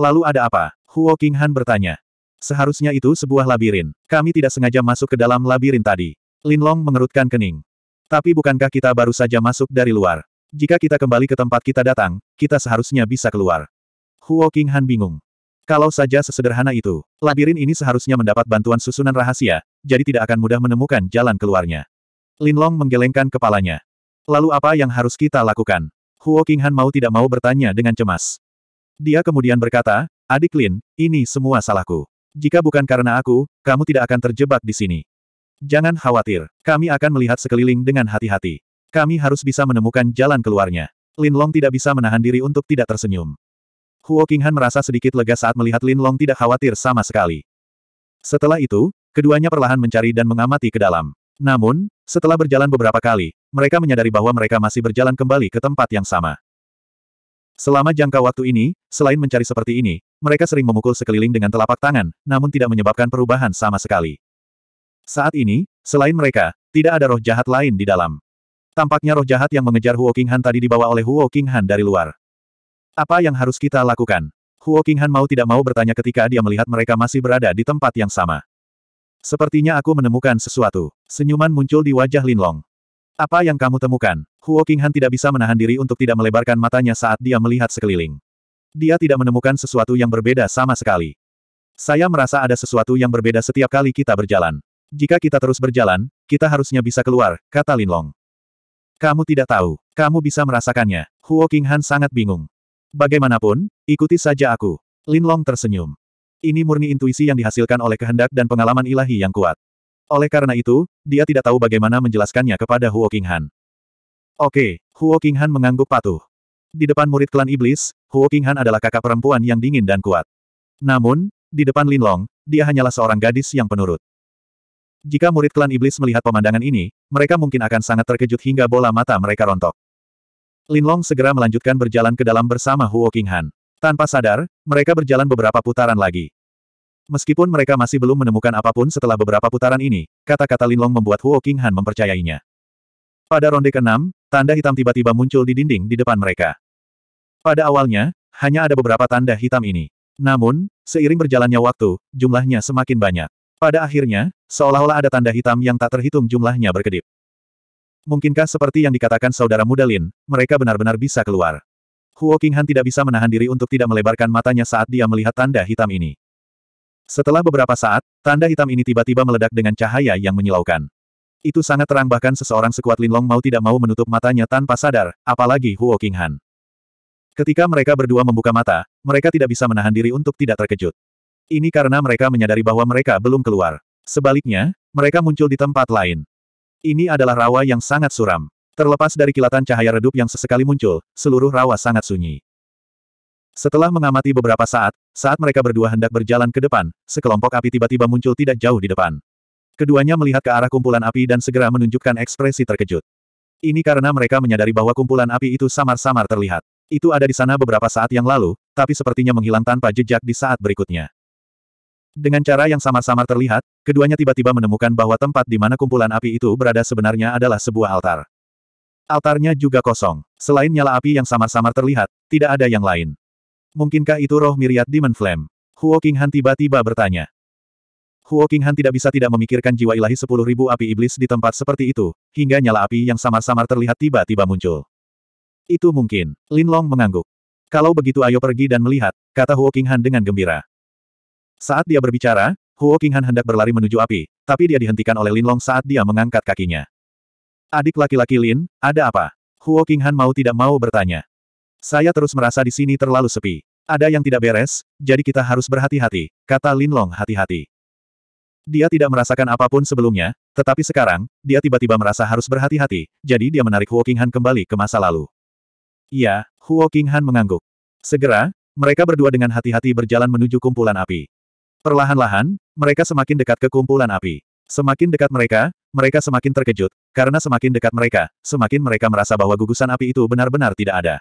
Lalu ada apa? Huo Qinghan bertanya. Seharusnya itu sebuah labirin. Kami tidak sengaja masuk ke dalam labirin tadi. Linlong mengerutkan kening. Tapi bukankah kita baru saja masuk dari luar? Jika kita kembali ke tempat kita datang, kita seharusnya bisa keluar. Huo Qinghan bingung. Kalau saja sesederhana itu, labirin ini seharusnya mendapat bantuan susunan rahasia, jadi tidak akan mudah menemukan jalan keluarnya. Linlong menggelengkan kepalanya. Lalu apa yang harus kita lakukan? Huo Qinghan mau tidak mau bertanya dengan cemas. Dia kemudian berkata, Adik Lin, ini semua salahku. Jika bukan karena aku, kamu tidak akan terjebak di sini. Jangan khawatir, kami akan melihat sekeliling dengan hati-hati. Kami harus bisa menemukan jalan keluarnya. Linlong tidak bisa menahan diri untuk tidak tersenyum. Huo Qinghan merasa sedikit lega saat melihat Lin Long tidak khawatir sama sekali. Setelah itu, keduanya perlahan mencari dan mengamati ke dalam. Namun, setelah berjalan beberapa kali, mereka menyadari bahwa mereka masih berjalan kembali ke tempat yang sama. Selama jangka waktu ini, selain mencari seperti ini, mereka sering memukul sekeliling dengan telapak tangan, namun tidak menyebabkan perubahan sama sekali. Saat ini, selain mereka, tidak ada roh jahat lain di dalam. Tampaknya roh jahat yang mengejar Huo Qinghan tadi dibawa oleh Huo Qinghan dari luar. Apa yang harus kita lakukan? Huo Qinghan mau tidak mau bertanya ketika dia melihat mereka masih berada di tempat yang sama. Sepertinya aku menemukan sesuatu. Senyuman muncul di wajah Lin Long. Apa yang kamu temukan? Huo Qinghan tidak bisa menahan diri untuk tidak melebarkan matanya saat dia melihat sekeliling. Dia tidak menemukan sesuatu yang berbeda sama sekali. Saya merasa ada sesuatu yang berbeda setiap kali kita berjalan. Jika kita terus berjalan, kita harusnya bisa keluar, kata Lin Long. Kamu tidak tahu, kamu bisa merasakannya. Huo Qinghan sangat bingung. Bagaimanapun, ikuti saja aku. Lin Long tersenyum. Ini murni intuisi yang dihasilkan oleh kehendak dan pengalaman ilahi yang kuat. Oleh karena itu, dia tidak tahu bagaimana menjelaskannya kepada Huo Qinghan. Oke, Huo Qinghan mengangguk patuh. Di depan murid klan iblis, Huo Qinghan adalah kakak perempuan yang dingin dan kuat. Namun, di depan Lin Long, dia hanyalah seorang gadis yang penurut. Jika murid klan iblis melihat pemandangan ini, mereka mungkin akan sangat terkejut hingga bola mata mereka rontok. Linlong segera melanjutkan berjalan ke dalam bersama Huo Qinghan. Tanpa sadar, mereka berjalan beberapa putaran lagi. Meskipun mereka masih belum menemukan apapun setelah beberapa putaran ini, kata-kata Linlong membuat Huo Qinghan mempercayainya. Pada ronde ke-6, tanda hitam tiba-tiba muncul di dinding di depan mereka. Pada awalnya, hanya ada beberapa tanda hitam ini. Namun, seiring berjalannya waktu, jumlahnya semakin banyak. Pada akhirnya, seolah-olah ada tanda hitam yang tak terhitung jumlahnya berkedip. Mungkinkah seperti yang dikatakan saudara muda Lin, mereka benar-benar bisa keluar? Huo Qinghan tidak bisa menahan diri untuk tidak melebarkan matanya saat dia melihat tanda hitam ini. Setelah beberapa saat, tanda hitam ini tiba-tiba meledak dengan cahaya yang menyilaukan. Itu sangat terang bahkan seseorang sekuat Lin Long mau tidak mau menutup matanya tanpa sadar, apalagi Huo Qinghan. Ketika mereka berdua membuka mata, mereka tidak bisa menahan diri untuk tidak terkejut. Ini karena mereka menyadari bahwa mereka belum keluar. Sebaliknya, mereka muncul di tempat lain. Ini adalah rawa yang sangat suram. Terlepas dari kilatan cahaya redup yang sesekali muncul, seluruh rawa sangat sunyi. Setelah mengamati beberapa saat, saat mereka berdua hendak berjalan ke depan, sekelompok api tiba-tiba muncul tidak jauh di depan. Keduanya melihat ke arah kumpulan api dan segera menunjukkan ekspresi terkejut. Ini karena mereka menyadari bahwa kumpulan api itu samar-samar terlihat. Itu ada di sana beberapa saat yang lalu, tapi sepertinya menghilang tanpa jejak di saat berikutnya. Dengan cara yang samar-samar terlihat, keduanya tiba-tiba menemukan bahwa tempat di mana kumpulan api itu berada sebenarnya adalah sebuah altar. Altarnya juga kosong. Selain nyala api yang samar-samar terlihat, tidak ada yang lain. Mungkinkah itu roh miriat Demon Flame? Huo Qinghan tiba-tiba bertanya. Huo Qinghan tidak bisa tidak memikirkan jiwa ilahi sepuluh ribu api iblis di tempat seperti itu, hingga nyala api yang samar-samar terlihat tiba-tiba muncul. Itu mungkin. Lin Long mengangguk. Kalau begitu ayo pergi dan melihat, kata Huo Qinghan dengan gembira. Saat dia berbicara, Huo Qinghan hendak berlari menuju api, tapi dia dihentikan oleh Lin Long saat dia mengangkat kakinya. Adik laki-laki Lin, ada apa? Huo Qinghan mau tidak mau bertanya. Saya terus merasa di sini terlalu sepi. Ada yang tidak beres, jadi kita harus berhati-hati, kata Lin Long hati-hati. Dia tidak merasakan apapun sebelumnya, tetapi sekarang, dia tiba-tiba merasa harus berhati-hati, jadi dia menarik Huo Qinghan kembali ke masa lalu. Iya, Huo Qinghan mengangguk. Segera, mereka berdua dengan hati-hati berjalan menuju kumpulan api. Perlahan-lahan, mereka semakin dekat ke kumpulan api. Semakin dekat mereka, mereka semakin terkejut, karena semakin dekat mereka, semakin mereka merasa bahwa gugusan api itu benar-benar tidak ada.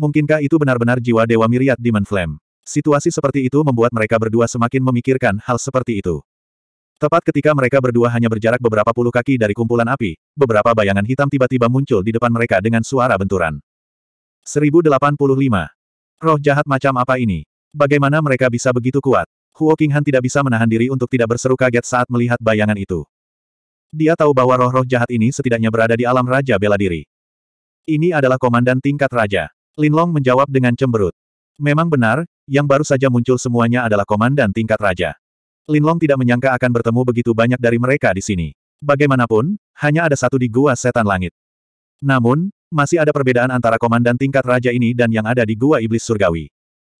Mungkinkah itu benar-benar jiwa Dewa Miriat Demon Flame? Situasi seperti itu membuat mereka berdua semakin memikirkan hal seperti itu. Tepat ketika mereka berdua hanya berjarak beberapa puluh kaki dari kumpulan api, beberapa bayangan hitam tiba-tiba muncul di depan mereka dengan suara benturan. 1085. Roh jahat macam apa ini? Bagaimana mereka bisa begitu kuat? Huo Qinghan tidak bisa menahan diri untuk tidak berseru kaget saat melihat bayangan itu. Dia tahu bahwa roh-roh jahat ini setidaknya berada di alam Raja Bela Diri. Ini adalah komandan tingkat Raja. Lin Long menjawab dengan cemberut. Memang benar, yang baru saja muncul semuanya adalah komandan tingkat Raja. Lin Long tidak menyangka akan bertemu begitu banyak dari mereka di sini. Bagaimanapun, hanya ada satu di Gua Setan Langit. Namun, masih ada perbedaan antara komandan tingkat Raja ini dan yang ada di Gua Iblis Surgawi.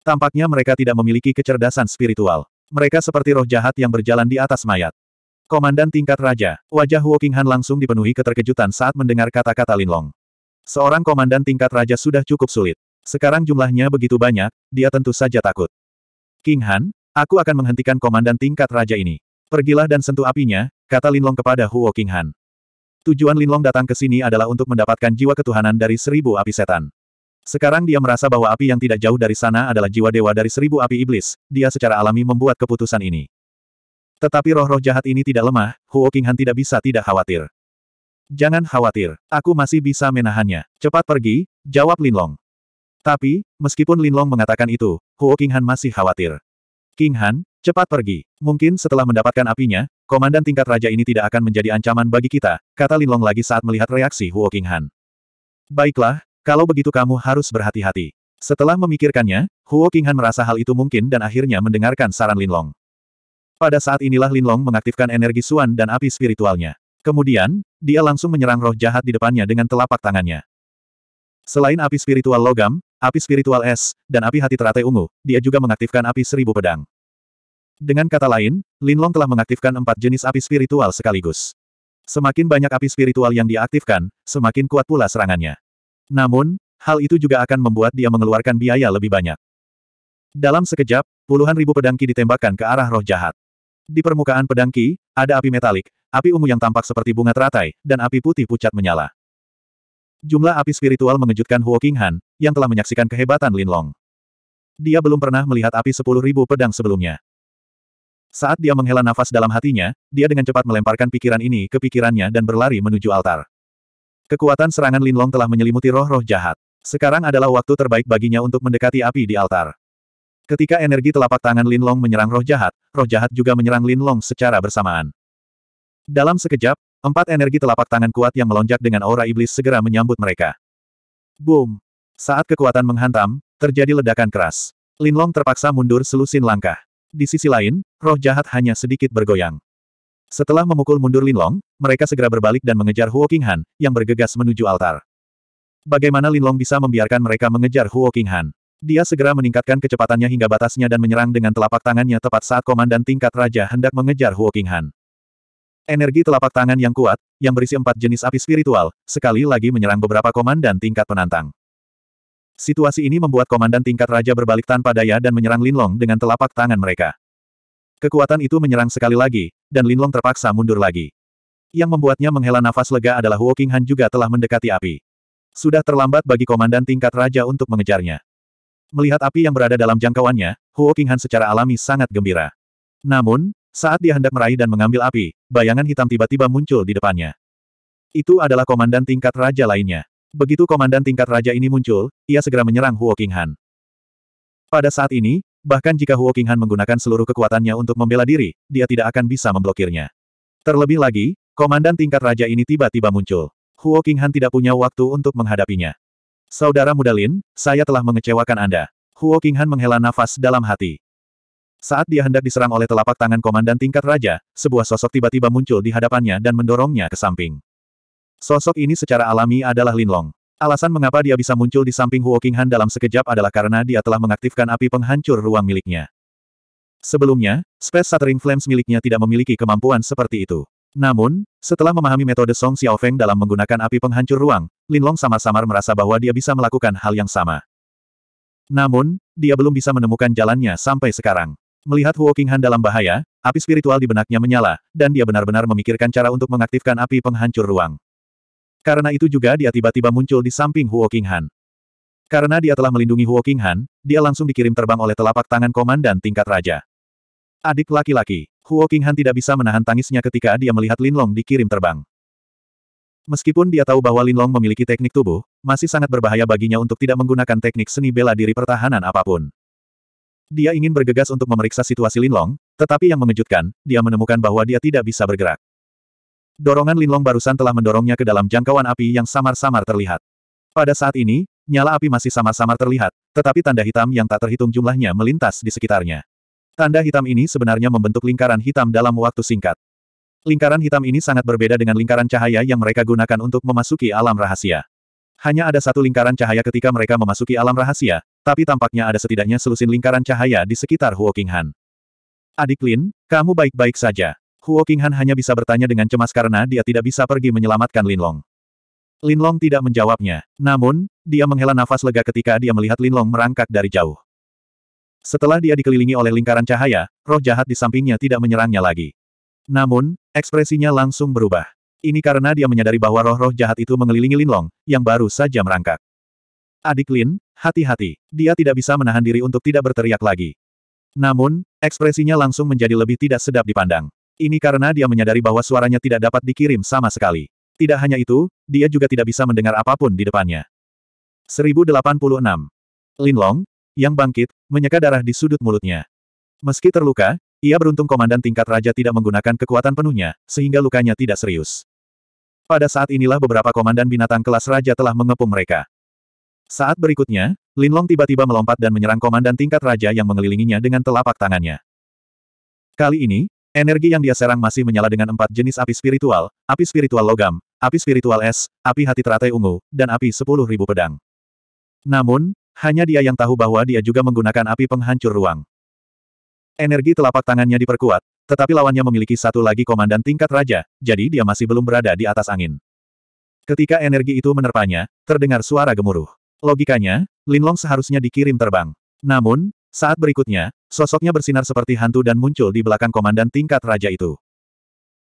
Tampaknya mereka tidak memiliki kecerdasan spiritual. Mereka seperti roh jahat yang berjalan di atas mayat. Komandan tingkat raja, wajah Huo Han langsung dipenuhi keterkejutan saat mendengar kata-kata Linlong. Seorang komandan tingkat raja sudah cukup sulit. Sekarang jumlahnya begitu banyak, dia tentu saja takut. King Han, aku akan menghentikan komandan tingkat raja ini. Pergilah dan sentuh apinya, kata Linlong kepada Huo Han. Tujuan Linlong datang ke sini adalah untuk mendapatkan jiwa ketuhanan dari seribu api setan. Sekarang dia merasa bahwa api yang tidak jauh dari sana adalah jiwa dewa dari seribu api iblis, dia secara alami membuat keputusan ini. Tetapi roh-roh jahat ini tidak lemah, Huo Qinghan tidak bisa tidak khawatir. Jangan khawatir, aku masih bisa menahannya. Cepat pergi, jawab Linlong. Tapi, meskipun Linlong mengatakan itu, Huo Qinghan masih khawatir. Qinghan, cepat pergi. Mungkin setelah mendapatkan apinya, komandan tingkat raja ini tidak akan menjadi ancaman bagi kita, kata Linlong lagi saat melihat reaksi Huo Qinghan. Baiklah, kalau begitu kamu harus berhati-hati. Setelah memikirkannya, Huo Qinghan merasa hal itu mungkin dan akhirnya mendengarkan saran Linlong. Pada saat inilah Linlong mengaktifkan energi Suan dan api spiritualnya. Kemudian, dia langsung menyerang roh jahat di depannya dengan telapak tangannya. Selain api spiritual logam, api spiritual es, dan api hati teratai ungu, dia juga mengaktifkan api seribu pedang. Dengan kata lain, Linlong telah mengaktifkan empat jenis api spiritual sekaligus. Semakin banyak api spiritual yang diaktifkan, semakin kuat pula serangannya. Namun, hal itu juga akan membuat dia mengeluarkan biaya lebih banyak. Dalam sekejap, puluhan ribu pedangki ditembakkan ke arah roh jahat. Di permukaan pedangki, ada api metalik, api ungu yang tampak seperti bunga teratai, dan api putih pucat menyala. Jumlah api spiritual mengejutkan Huo Qinghan, yang telah menyaksikan kehebatan Lin Long. Dia belum pernah melihat api sepuluh ribu pedang sebelumnya. Saat dia menghela nafas dalam hatinya, dia dengan cepat melemparkan pikiran ini ke pikirannya dan berlari menuju altar. Kekuatan serangan Linlong telah menyelimuti roh-roh jahat. Sekarang adalah waktu terbaik baginya untuk mendekati api di altar. Ketika energi telapak tangan Linlong menyerang roh jahat, roh jahat juga menyerang Linlong secara bersamaan. Dalam sekejap, empat energi telapak tangan kuat yang melonjak dengan aura iblis segera menyambut mereka. Boom! Saat kekuatan menghantam, terjadi ledakan keras. Linlong terpaksa mundur selusin langkah. Di sisi lain, roh jahat hanya sedikit bergoyang. Setelah memukul mundur Linlong, mereka segera berbalik dan mengejar Huo Qinghan, yang bergegas menuju altar. Bagaimana Linlong bisa membiarkan mereka mengejar Huo Qinghan? Dia segera meningkatkan kecepatannya hingga batasnya dan menyerang dengan telapak tangannya tepat saat komandan tingkat raja hendak mengejar Huo Qinghan. Energi telapak tangan yang kuat, yang berisi empat jenis api spiritual, sekali lagi menyerang beberapa komandan tingkat penantang. Situasi ini membuat komandan tingkat raja berbalik tanpa daya dan menyerang Linlong dengan telapak tangan mereka. Kekuatan itu menyerang sekali lagi, dan Linlong terpaksa mundur lagi. Yang membuatnya menghela nafas lega adalah Huo Qinghan juga telah mendekati api. Sudah terlambat bagi komandan tingkat raja untuk mengejarnya. Melihat api yang berada dalam jangkauannya, Huo Qinghan secara alami sangat gembira. Namun, saat dia hendak meraih dan mengambil api, bayangan hitam tiba-tiba muncul di depannya. Itu adalah komandan tingkat raja lainnya. Begitu komandan tingkat raja ini muncul, ia segera menyerang Huo Qinghan. Pada saat ini, Bahkan jika Huo Qinghan menggunakan seluruh kekuatannya untuk membela diri, dia tidak akan bisa memblokirnya. Terlebih lagi, komandan tingkat raja ini tiba-tiba muncul. Huo Qinghan tidak punya waktu untuk menghadapinya. Saudara muda Lin, saya telah mengecewakan Anda. Huo Qinghan menghela nafas dalam hati. Saat dia hendak diserang oleh telapak tangan komandan tingkat raja, sebuah sosok tiba-tiba muncul di hadapannya dan mendorongnya ke samping. Sosok ini secara alami adalah Lin Long. Alasan mengapa dia bisa muncul di samping Huo Qinghan dalam sekejap adalah karena dia telah mengaktifkan api penghancur ruang miliknya. Sebelumnya, Space Shattering Flames miliknya tidak memiliki kemampuan seperti itu. Namun, setelah memahami metode Song Xiaofeng dalam menggunakan api penghancur ruang, Lin Long samar-samar merasa bahwa dia bisa melakukan hal yang sama. Namun, dia belum bisa menemukan jalannya sampai sekarang. Melihat Huo Qinghan dalam bahaya, api spiritual di benaknya menyala, dan dia benar-benar memikirkan cara untuk mengaktifkan api penghancur ruang. Karena itu juga dia tiba-tiba muncul di samping Huo Qinghan. Karena dia telah melindungi Huo Qinghan, dia langsung dikirim terbang oleh telapak tangan komandan tingkat raja. Adik laki-laki, Huo Qinghan tidak bisa menahan tangisnya ketika dia melihat Lin Long dikirim terbang. Meskipun dia tahu bahwa Lin Long memiliki teknik tubuh, masih sangat berbahaya baginya untuk tidak menggunakan teknik seni bela diri pertahanan apapun. Dia ingin bergegas untuk memeriksa situasi Lin Long, tetapi yang mengejutkan, dia menemukan bahwa dia tidak bisa bergerak. Dorongan Linlong barusan telah mendorongnya ke dalam jangkauan api yang samar-samar terlihat. Pada saat ini, nyala api masih samar-samar terlihat, tetapi tanda hitam yang tak terhitung jumlahnya melintas di sekitarnya. Tanda hitam ini sebenarnya membentuk lingkaran hitam dalam waktu singkat. Lingkaran hitam ini sangat berbeda dengan lingkaran cahaya yang mereka gunakan untuk memasuki alam rahasia. Hanya ada satu lingkaran cahaya ketika mereka memasuki alam rahasia, tapi tampaknya ada setidaknya selusin lingkaran cahaya di sekitar Huo Qinghan. Adik Lin, kamu baik-baik saja. Huo Qinghan hanya bisa bertanya dengan cemas karena dia tidak bisa pergi menyelamatkan Lin Long. Lin Long tidak menjawabnya. Namun, dia menghela nafas lega ketika dia melihat Lin Long merangkak dari jauh. Setelah dia dikelilingi oleh lingkaran cahaya, roh jahat di sampingnya tidak menyerangnya lagi. Namun, ekspresinya langsung berubah. Ini karena dia menyadari bahwa roh-roh jahat itu mengelilingi Lin Long, yang baru saja merangkak. Adik Lin, hati-hati. Dia tidak bisa menahan diri untuk tidak berteriak lagi. Namun, ekspresinya langsung menjadi lebih tidak sedap dipandang. Ini karena dia menyadari bahwa suaranya tidak dapat dikirim sama sekali. Tidak hanya itu, dia juga tidak bisa mendengar apapun di depannya. 1086. Linlong, yang bangkit, menyeka darah di sudut mulutnya. Meski terluka, ia beruntung komandan tingkat raja tidak menggunakan kekuatan penuhnya, sehingga lukanya tidak serius. Pada saat inilah beberapa komandan binatang kelas raja telah mengepung mereka. Saat berikutnya, Linlong tiba-tiba melompat dan menyerang komandan tingkat raja yang mengelilinginya dengan telapak tangannya. Kali ini, Energi yang dia serang masih menyala dengan empat jenis api spiritual, api spiritual logam, api spiritual es, api hati teratai ungu, dan api sepuluh ribu pedang. Namun, hanya dia yang tahu bahwa dia juga menggunakan api penghancur ruang. Energi telapak tangannya diperkuat, tetapi lawannya memiliki satu lagi komandan tingkat raja, jadi dia masih belum berada di atas angin. Ketika energi itu menerpanya, terdengar suara gemuruh. Logikanya, Linlong seharusnya dikirim terbang. Namun, saat berikutnya, sosoknya bersinar seperti hantu dan muncul di belakang komandan tingkat raja itu.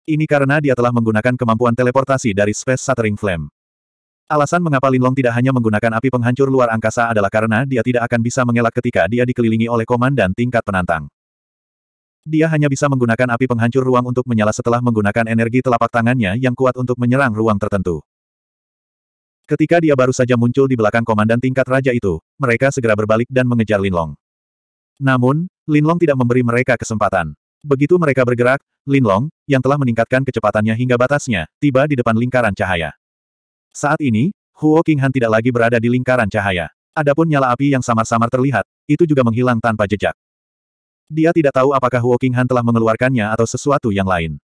Ini karena dia telah menggunakan kemampuan teleportasi dari Space Shattering Flame. Alasan mengapa Linlong tidak hanya menggunakan api penghancur luar angkasa adalah karena dia tidak akan bisa mengelak ketika dia dikelilingi oleh komandan tingkat penantang. Dia hanya bisa menggunakan api penghancur ruang untuk menyala setelah menggunakan energi telapak tangannya yang kuat untuk menyerang ruang tertentu. Ketika dia baru saja muncul di belakang komandan tingkat raja itu, mereka segera berbalik dan mengejar Linlong. Namun, Linlong tidak memberi mereka kesempatan. Begitu mereka bergerak, Linlong, yang telah meningkatkan kecepatannya hingga batasnya, tiba di depan lingkaran cahaya. Saat ini, Huo Qinghan tidak lagi berada di lingkaran cahaya. Adapun nyala api yang samar-samar terlihat, itu juga menghilang tanpa jejak. Dia tidak tahu apakah Huo Qinghan telah mengeluarkannya atau sesuatu yang lain.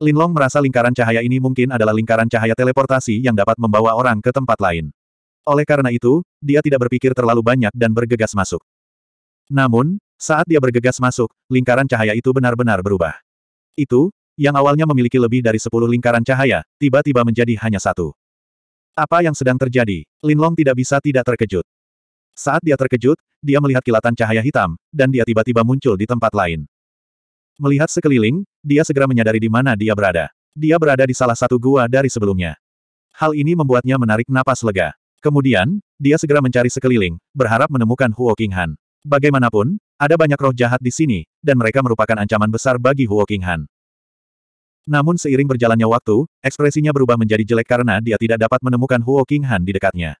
Linlong merasa lingkaran cahaya ini mungkin adalah lingkaran cahaya teleportasi yang dapat membawa orang ke tempat lain. Oleh karena itu, dia tidak berpikir terlalu banyak dan bergegas masuk. Namun, saat dia bergegas masuk, lingkaran cahaya itu benar-benar berubah. Itu, yang awalnya memiliki lebih dari sepuluh lingkaran cahaya, tiba-tiba menjadi hanya satu. Apa yang sedang terjadi? Linlong tidak bisa tidak terkejut. Saat dia terkejut, dia melihat kilatan cahaya hitam, dan dia tiba-tiba muncul di tempat lain. Melihat sekeliling, dia segera menyadari di mana dia berada. Dia berada di salah satu gua dari sebelumnya. Hal ini membuatnya menarik napas lega. Kemudian, dia segera mencari sekeliling, berharap menemukan Huo Qinghan. Bagaimanapun, ada banyak roh jahat di sini, dan mereka merupakan ancaman besar bagi Huo Qinghan. Namun seiring berjalannya waktu, ekspresinya berubah menjadi jelek karena dia tidak dapat menemukan Huo Qinghan di dekatnya.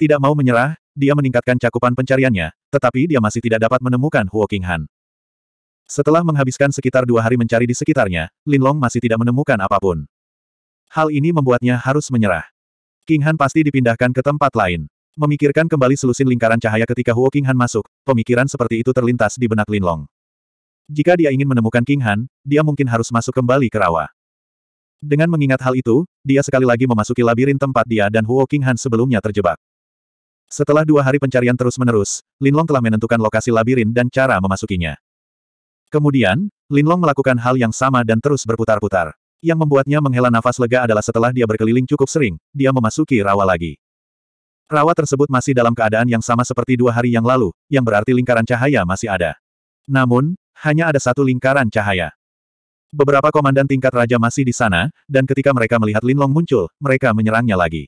Tidak mau menyerah, dia meningkatkan cakupan pencariannya, tetapi dia masih tidak dapat menemukan Huo Qinghan. Setelah menghabiskan sekitar dua hari mencari di sekitarnya, Lin Long masih tidak menemukan apapun. Hal ini membuatnya harus menyerah. King Han pasti dipindahkan ke tempat lain. Memikirkan kembali selusin lingkaran cahaya ketika Huo Qinghan masuk, pemikiran seperti itu terlintas di benak Lin Long. Jika dia ingin menemukan Qinghan, dia mungkin harus masuk kembali ke rawa. Dengan mengingat hal itu, dia sekali lagi memasuki labirin tempat dia dan Huo Qinghan sebelumnya terjebak. Setelah dua hari pencarian terus-menerus, Lin Long telah menentukan lokasi labirin dan cara memasukinya. Kemudian, Lin Long melakukan hal yang sama dan terus berputar-putar. Yang membuatnya menghela nafas lega adalah setelah dia berkeliling cukup sering, dia memasuki rawa lagi. Rawa tersebut masih dalam keadaan yang sama seperti dua hari yang lalu, yang berarti lingkaran cahaya masih ada. Namun, hanya ada satu lingkaran cahaya. Beberapa komandan tingkat raja masih di sana, dan ketika mereka melihat Linlong muncul, mereka menyerangnya lagi.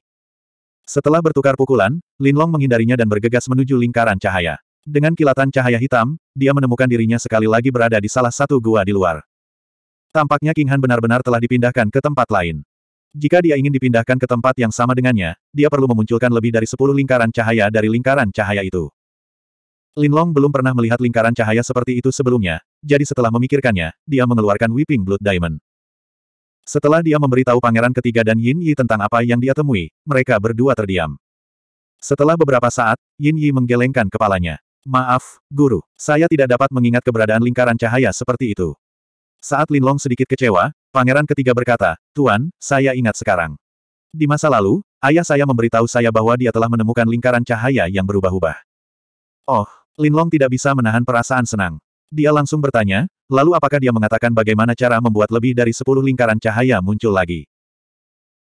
Setelah bertukar pukulan, Linlong menghindarinya dan bergegas menuju lingkaran cahaya. Dengan kilatan cahaya hitam, dia menemukan dirinya sekali lagi berada di salah satu gua di luar. Tampaknya King Han benar-benar telah dipindahkan ke tempat lain. Jika dia ingin dipindahkan ke tempat yang sama dengannya, dia perlu memunculkan lebih dari sepuluh lingkaran cahaya dari lingkaran cahaya itu. Linlong belum pernah melihat lingkaran cahaya seperti itu sebelumnya, jadi setelah memikirkannya, dia mengeluarkan Weeping Blood Diamond. Setelah dia memberitahu pangeran ketiga dan Yin Yi tentang apa yang dia temui, mereka berdua terdiam. Setelah beberapa saat, Yin Yi menggelengkan kepalanya. Maaf, Guru, saya tidak dapat mengingat keberadaan lingkaran cahaya seperti itu. Saat Linlong sedikit kecewa, pangeran ketiga berkata, Tuan, saya ingat sekarang. Di masa lalu, ayah saya memberitahu saya bahwa dia telah menemukan lingkaran cahaya yang berubah-ubah. Oh, Linlong tidak bisa menahan perasaan senang. Dia langsung bertanya, lalu apakah dia mengatakan bagaimana cara membuat lebih dari sepuluh lingkaran cahaya muncul lagi?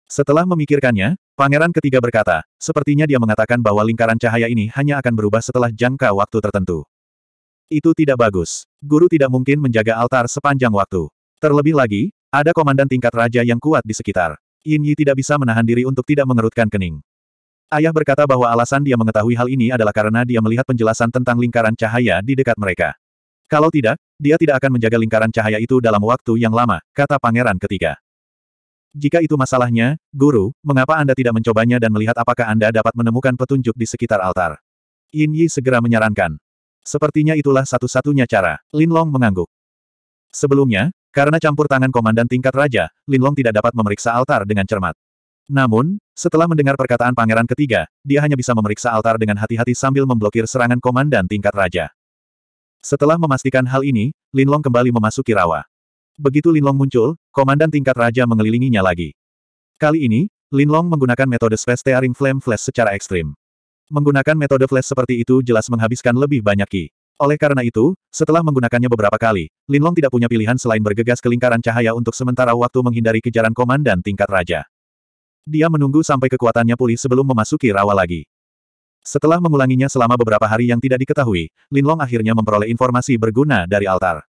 Setelah memikirkannya, pangeran ketiga berkata, sepertinya dia mengatakan bahwa lingkaran cahaya ini hanya akan berubah setelah jangka waktu tertentu. Itu tidak bagus. Guru tidak mungkin menjaga altar sepanjang waktu. Terlebih lagi, ada komandan tingkat raja yang kuat di sekitar. Yin Yi tidak bisa menahan diri untuk tidak mengerutkan kening. Ayah berkata bahwa alasan dia mengetahui hal ini adalah karena dia melihat penjelasan tentang lingkaran cahaya di dekat mereka. Kalau tidak, dia tidak akan menjaga lingkaran cahaya itu dalam waktu yang lama, kata pangeran ketiga. Jika itu masalahnya, guru, mengapa Anda tidak mencobanya dan melihat apakah Anda dapat menemukan petunjuk di sekitar altar? Yin Yi segera menyarankan. Sepertinya itulah satu-satunya cara. Lin Long mengangguk. Sebelumnya, karena campur tangan komandan tingkat raja, Lin Long tidak dapat memeriksa altar dengan cermat. Namun, setelah mendengar perkataan pangeran ketiga, dia hanya bisa memeriksa altar dengan hati-hati sambil memblokir serangan komandan tingkat raja. Setelah memastikan hal ini, Lin Long kembali memasuki rawa. Begitu Lin Long muncul, komandan tingkat raja mengelilinginya lagi. Kali ini, Lin Long menggunakan metode Space Tearing Flame Flash secara ekstrim. Menggunakan metode flash seperti itu jelas menghabiskan lebih banyak ki. Oleh karena itu, setelah menggunakannya beberapa kali, Linlong tidak punya pilihan selain bergegas ke lingkaran cahaya untuk sementara waktu menghindari kejaran komandan tingkat raja. Dia menunggu sampai kekuatannya pulih sebelum memasuki rawa lagi. Setelah mengulanginya selama beberapa hari yang tidak diketahui, Linlong akhirnya memperoleh informasi berguna dari altar.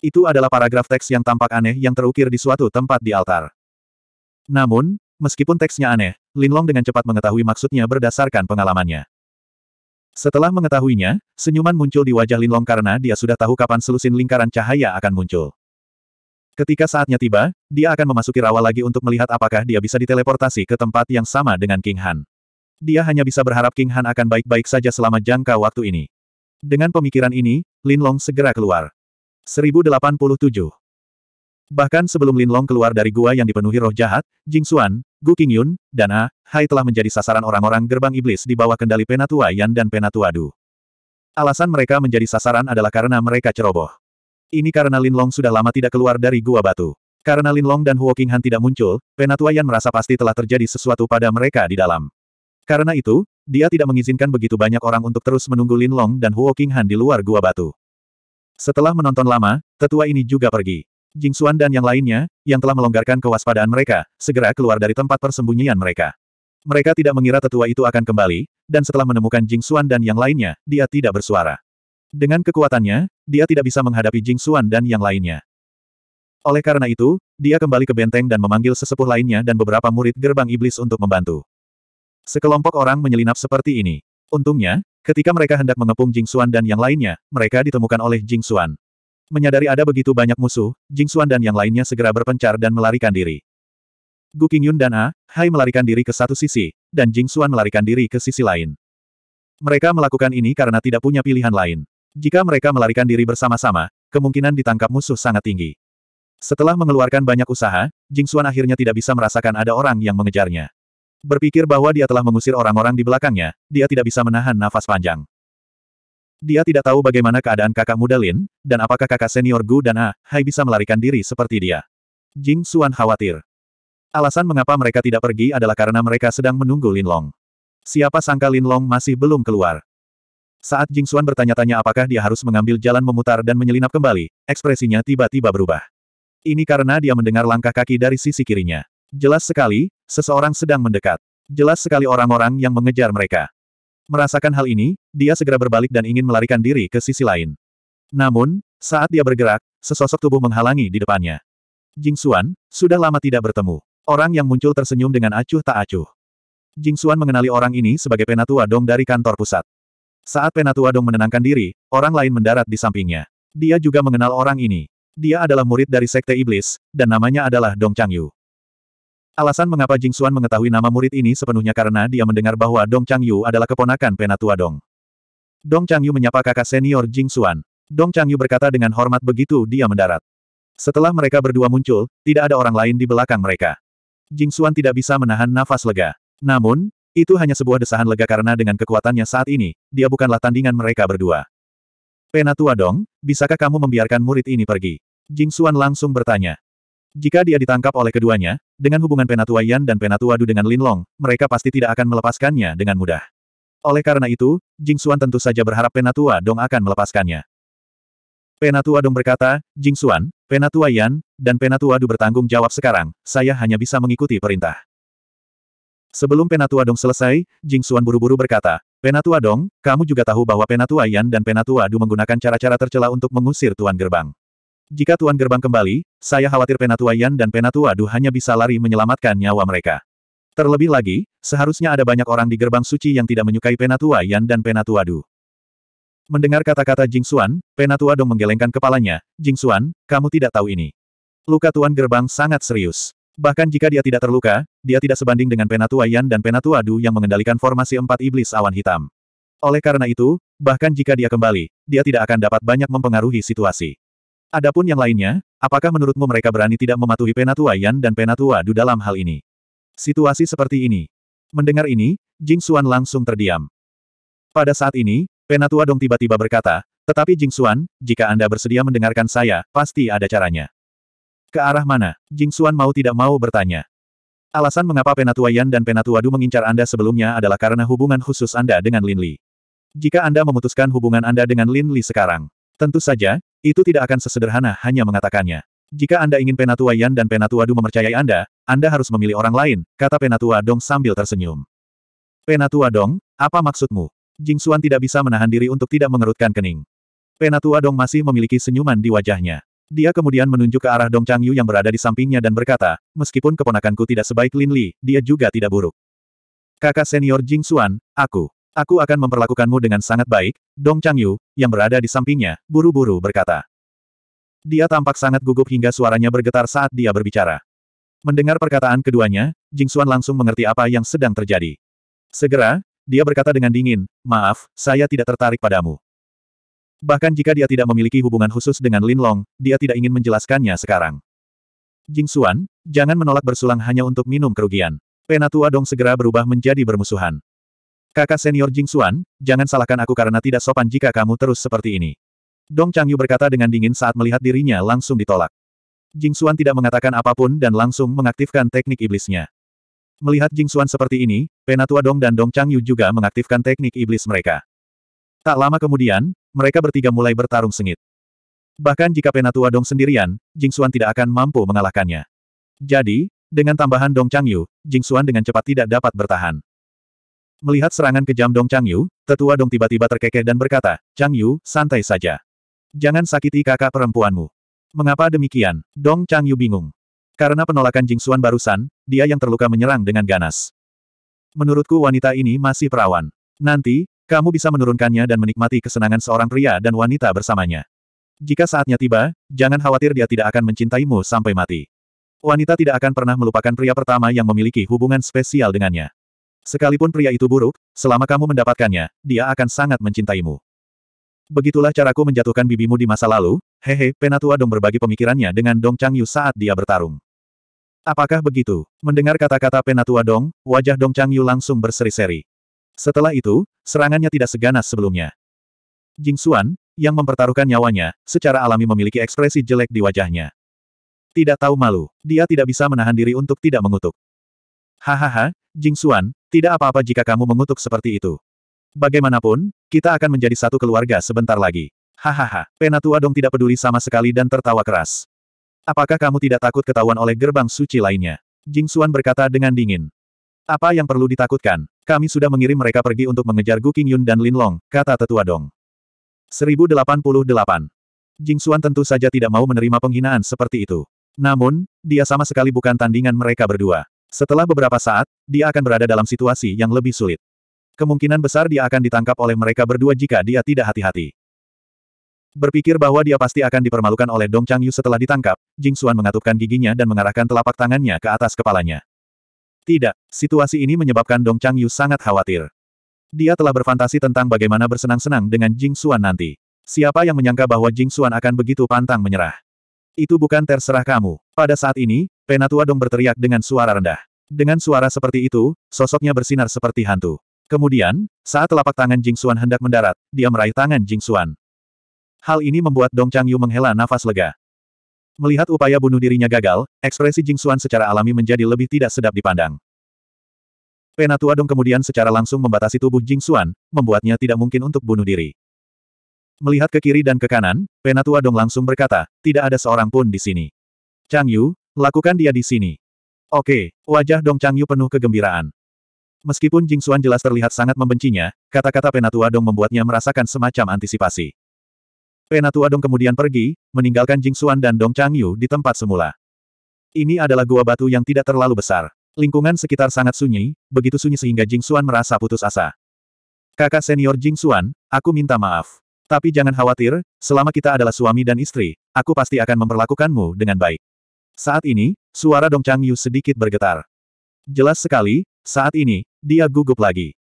Itu adalah paragraf teks yang tampak aneh yang terukir di suatu tempat di altar. Namun, Meskipun teksnya aneh, Linlong dengan cepat mengetahui maksudnya berdasarkan pengalamannya. Setelah mengetahuinya, senyuman muncul di wajah Linlong karena dia sudah tahu kapan selusin lingkaran cahaya akan muncul. Ketika saatnya tiba, dia akan memasuki rawa lagi untuk melihat apakah dia bisa diteleportasi ke tempat yang sama dengan King Han. Dia hanya bisa berharap King Han akan baik-baik saja selama jangka waktu ini. Dengan pemikiran ini, Linlong segera keluar. 1087 Bahkan sebelum Linlong keluar dari gua yang dipenuhi roh jahat, Jing Xuan, Gu Qingyun, dan A, Hai telah menjadi sasaran orang-orang gerbang iblis di bawah kendali Penatua Yan dan Penatua Du. Alasan mereka menjadi sasaran adalah karena mereka ceroboh. Ini karena Lin Long sudah lama tidak keluar dari gua batu. Karena Lin Long dan Huo Qinghan tidak muncul, Penatua Yan merasa pasti telah terjadi sesuatu pada mereka di dalam. Karena itu, dia tidak mengizinkan begitu banyak orang untuk terus menunggu Lin Long dan Huo Qinghan di luar gua batu. Setelah menonton lama, tetua ini juga pergi. Jing Xuan dan yang lainnya, yang telah melonggarkan kewaspadaan mereka, segera keluar dari tempat persembunyian mereka. Mereka tidak mengira tetua itu akan kembali, dan setelah menemukan Jing Xuan dan yang lainnya, dia tidak bersuara. Dengan kekuatannya, dia tidak bisa menghadapi Jing Xuan dan yang lainnya. Oleh karena itu, dia kembali ke benteng dan memanggil sesepuh lainnya dan beberapa murid gerbang iblis untuk membantu. Sekelompok orang menyelinap seperti ini. Untungnya, ketika mereka hendak mengepung Jing Xuan dan yang lainnya, mereka ditemukan oleh Jing Xuan. Menyadari ada begitu banyak musuh, Jing Xuan dan yang lainnya segera berpencar dan melarikan diri. Gu Qingyun dan A, Hai melarikan diri ke satu sisi, dan Jing Xuan melarikan diri ke sisi lain. Mereka melakukan ini karena tidak punya pilihan lain. Jika mereka melarikan diri bersama-sama, kemungkinan ditangkap musuh sangat tinggi. Setelah mengeluarkan banyak usaha, Jing Xuan akhirnya tidak bisa merasakan ada orang yang mengejarnya. Berpikir bahwa dia telah mengusir orang-orang di belakangnya, dia tidak bisa menahan nafas panjang. Dia tidak tahu bagaimana keadaan kakak muda Lin, dan apakah kakak senior Gu dan A, Hai bisa melarikan diri seperti dia. Jing Xuan khawatir. Alasan mengapa mereka tidak pergi adalah karena mereka sedang menunggu Lin Long. Siapa sangka Lin Long masih belum keluar. Saat Jing Xuan bertanya-tanya apakah dia harus mengambil jalan memutar dan menyelinap kembali, ekspresinya tiba-tiba berubah. Ini karena dia mendengar langkah kaki dari sisi kirinya. Jelas sekali, seseorang sedang mendekat. Jelas sekali orang-orang yang mengejar mereka. Merasakan hal ini, dia segera berbalik dan ingin melarikan diri ke sisi lain. Namun, saat dia bergerak, sesosok tubuh menghalangi di depannya. Jing Xuan, sudah lama tidak bertemu. Orang yang muncul tersenyum dengan acuh tak acuh. Jing Xuan mengenali orang ini sebagai penatua Dong dari kantor pusat. Saat penatua Dong menenangkan diri, orang lain mendarat di sampingnya. Dia juga mengenal orang ini. Dia adalah murid dari Sekte Iblis, dan namanya adalah Dong Changyu. Alasan mengapa Jing Xuan mengetahui nama murid ini sepenuhnya karena dia mendengar bahwa Dong Chang Yu adalah keponakan penatua Dong. Dong Chang Yu menyapa kakak senior Jing Xuan. Dong Chang Yu berkata dengan hormat begitu dia mendarat. Setelah mereka berdua muncul, tidak ada orang lain di belakang mereka. Jing Xuan tidak bisa menahan nafas lega. Namun, itu hanya sebuah desahan lega karena dengan kekuatannya saat ini, dia bukanlah tandingan mereka berdua. Penatua Dong, bisakah kamu membiarkan murid ini pergi? Jing Xuan langsung bertanya. Jika dia ditangkap oleh keduanya, dengan hubungan Penatua Yan dan Penatua Du dengan Lin Long, mereka pasti tidak akan melepaskannya dengan mudah. Oleh karena itu, Jing Xuan tentu saja berharap Penatua Dong akan melepaskannya. Penatua Dong berkata, Jing Xuan, Penatua Yan, dan Penatua Du bertanggung jawab sekarang, saya hanya bisa mengikuti perintah. Sebelum Penatua Dong selesai, Jing Xuan buru-buru berkata, Penatua Dong, kamu juga tahu bahwa Penatua Yan dan Penatua Du menggunakan cara-cara tercela untuk mengusir Tuan Gerbang. Jika Tuan Gerbang kembali, saya khawatir Penatua Yan dan Penatua Du hanya bisa lari menyelamatkan nyawa mereka. Terlebih lagi, seharusnya ada banyak orang di Gerbang Suci yang tidak menyukai Penatua Yan dan Penatua Du. Mendengar kata-kata Jing Xuan, Penatua Dong menggelengkan kepalanya, Jing Xuan, kamu tidak tahu ini. Luka Tuan Gerbang sangat serius. Bahkan jika dia tidak terluka, dia tidak sebanding dengan Penatua Yan dan Penatua Du yang mengendalikan formasi empat iblis awan hitam. Oleh karena itu, bahkan jika dia kembali, dia tidak akan dapat banyak mempengaruhi situasi. Adapun yang lainnya, apakah menurutmu mereka berani tidak mematuhi Penatua Yan dan Penatua Du dalam hal ini? Situasi seperti ini. Mendengar ini, Jing Xuan langsung terdiam. Pada saat ini, Penatua Dong tiba-tiba berkata, tetapi Jing Xuan, jika Anda bersedia mendengarkan saya, pasti ada caranya. Ke arah mana? Jing Xuan mau tidak mau bertanya. Alasan mengapa Penatua Yan dan Penatua Du mengincar Anda sebelumnya adalah karena hubungan khusus Anda dengan Lin Li. Jika Anda memutuskan hubungan Anda dengan Lin Li sekarang, Tentu saja, itu tidak akan sesederhana hanya mengatakannya. Jika Anda ingin Penatua Yan dan Penatua Du mempercayai Anda, Anda harus memilih orang lain, kata Penatua Dong sambil tersenyum. Penatua Dong, apa maksudmu? Jing Xuan tidak bisa menahan diri untuk tidak mengerutkan kening. Penatua Dong masih memiliki senyuman di wajahnya. Dia kemudian menunjuk ke arah Dong Chang Yu yang berada di sampingnya dan berkata, meskipun keponakanku tidak sebaik Lin Li, dia juga tidak buruk. Kakak senior Jing Xuan, aku. Aku akan memperlakukanmu dengan sangat baik, Dong Changyu, yang berada di sampingnya, buru-buru berkata. Dia tampak sangat gugup hingga suaranya bergetar saat dia berbicara. Mendengar perkataan keduanya, Jing Jingxuan langsung mengerti apa yang sedang terjadi. Segera, dia berkata dengan dingin, maaf, saya tidak tertarik padamu. Bahkan jika dia tidak memiliki hubungan khusus dengan Lin Long, dia tidak ingin menjelaskannya sekarang. Jing Xuan, jangan menolak bersulang hanya untuk minum kerugian. Penatua Dong segera berubah menjadi bermusuhan. Kakak senior Jing Xuan, jangan salahkan aku karena tidak sopan jika kamu terus seperti ini. Dong Changyu berkata dengan dingin saat melihat dirinya langsung ditolak. Jing Xuan tidak mengatakan apapun dan langsung mengaktifkan teknik iblisnya. Melihat Jing Xuan seperti ini, Penatua Dong dan Dong Changyu juga mengaktifkan teknik iblis mereka. Tak lama kemudian, mereka bertiga mulai bertarung sengit. Bahkan jika Penatua Dong sendirian, Jing Xuan tidak akan mampu mengalahkannya. Jadi, dengan tambahan Dong Changyu, Jing Xuan dengan cepat tidak dapat bertahan. Melihat serangan kejam Dong Changyu, tetua Dong tiba-tiba terkekeh dan berkata, Changyu, santai saja. Jangan sakiti kakak perempuanmu. Mengapa demikian? Dong Changyu bingung. Karena penolakan Jing Xuan barusan, dia yang terluka menyerang dengan ganas. Menurutku wanita ini masih perawan. Nanti, kamu bisa menurunkannya dan menikmati kesenangan seorang pria dan wanita bersamanya. Jika saatnya tiba, jangan khawatir dia tidak akan mencintaimu sampai mati. Wanita tidak akan pernah melupakan pria pertama yang memiliki hubungan spesial dengannya. Sekalipun pria itu buruk, selama kamu mendapatkannya, dia akan sangat mencintaimu. Begitulah caraku menjatuhkan bibimu di masa lalu, hehe, penatua dong berbagi pemikirannya dengan Dong Chang Yu saat dia bertarung. Apakah begitu? Mendengar kata-kata penatua Dong, wajah Dong Chang Yu langsung berseri-seri. Setelah itu, serangannya tidak seganas sebelumnya. Jing Xuan, yang mempertaruhkan nyawanya, secara alami memiliki ekspresi jelek di wajahnya. Tidak tahu malu, dia tidak bisa menahan diri untuk tidak mengutuk. Hahaha, Jing Xuan, tidak apa-apa jika kamu mengutuk seperti itu. Bagaimanapun, kita akan menjadi satu keluarga sebentar lagi. Hahaha, penatua dong tidak peduli sama sekali dan tertawa keras. Apakah kamu tidak takut ketahuan oleh gerbang suci lainnya? Jing Xuan berkata dengan dingin. Apa yang perlu ditakutkan? Kami sudah mengirim mereka pergi untuk mengejar Gu Qingyun dan Lin Long, kata tetua Dong. 1088. Jing Xuan tentu saja tidak mau menerima penghinaan seperti itu. Namun, dia sama sekali bukan tandingan mereka berdua. Setelah beberapa saat, dia akan berada dalam situasi yang lebih sulit. Kemungkinan besar dia akan ditangkap oleh mereka berdua jika dia tidak hati-hati. Berpikir bahwa dia pasti akan dipermalukan oleh Dong Chang Yu setelah ditangkap, Jing Xuan mengatupkan giginya dan mengarahkan telapak tangannya ke atas kepalanya. Tidak, situasi ini menyebabkan Dong Chang Yu sangat khawatir. Dia telah berfantasi tentang bagaimana bersenang-senang dengan Jing Xuan nanti. Siapa yang menyangka bahwa Jing Xuan akan begitu pantang menyerah? Itu bukan terserah kamu. Pada saat ini, Penatua Dong berteriak dengan suara rendah. Dengan suara seperti itu, sosoknya bersinar seperti hantu. Kemudian, saat telapak tangan Jing Xuan hendak mendarat, dia meraih tangan Jing Xuan. Hal ini membuat Dong Chang Yu menghela nafas lega. Melihat upaya bunuh dirinya gagal, ekspresi Jing Xuan secara alami menjadi lebih tidak sedap dipandang. Penatua Dong kemudian secara langsung membatasi tubuh Jing Xuan, membuatnya tidak mungkin untuk bunuh diri. Melihat ke kiri dan ke kanan, Penatua Dong langsung berkata, tidak ada seorang pun di sini. Chang Yu, lakukan dia di sini. Oke, wajah Dong Chang Yu penuh kegembiraan. Meskipun Jing Xuan jelas terlihat sangat membencinya, kata-kata Penatua Dong membuatnya merasakan semacam antisipasi. Penatua Dong kemudian pergi, meninggalkan Jing Xuan dan Dong Chang Yu di tempat semula. Ini adalah gua batu yang tidak terlalu besar. Lingkungan sekitar sangat sunyi, begitu sunyi sehingga Jing Xuan merasa putus asa. Kakak senior Jing Xuan, aku minta maaf. Tapi jangan khawatir, selama kita adalah suami dan istri, aku pasti akan memperlakukanmu dengan baik. Saat ini, suara Dong Chang Yu sedikit bergetar. Jelas sekali, saat ini, dia gugup lagi.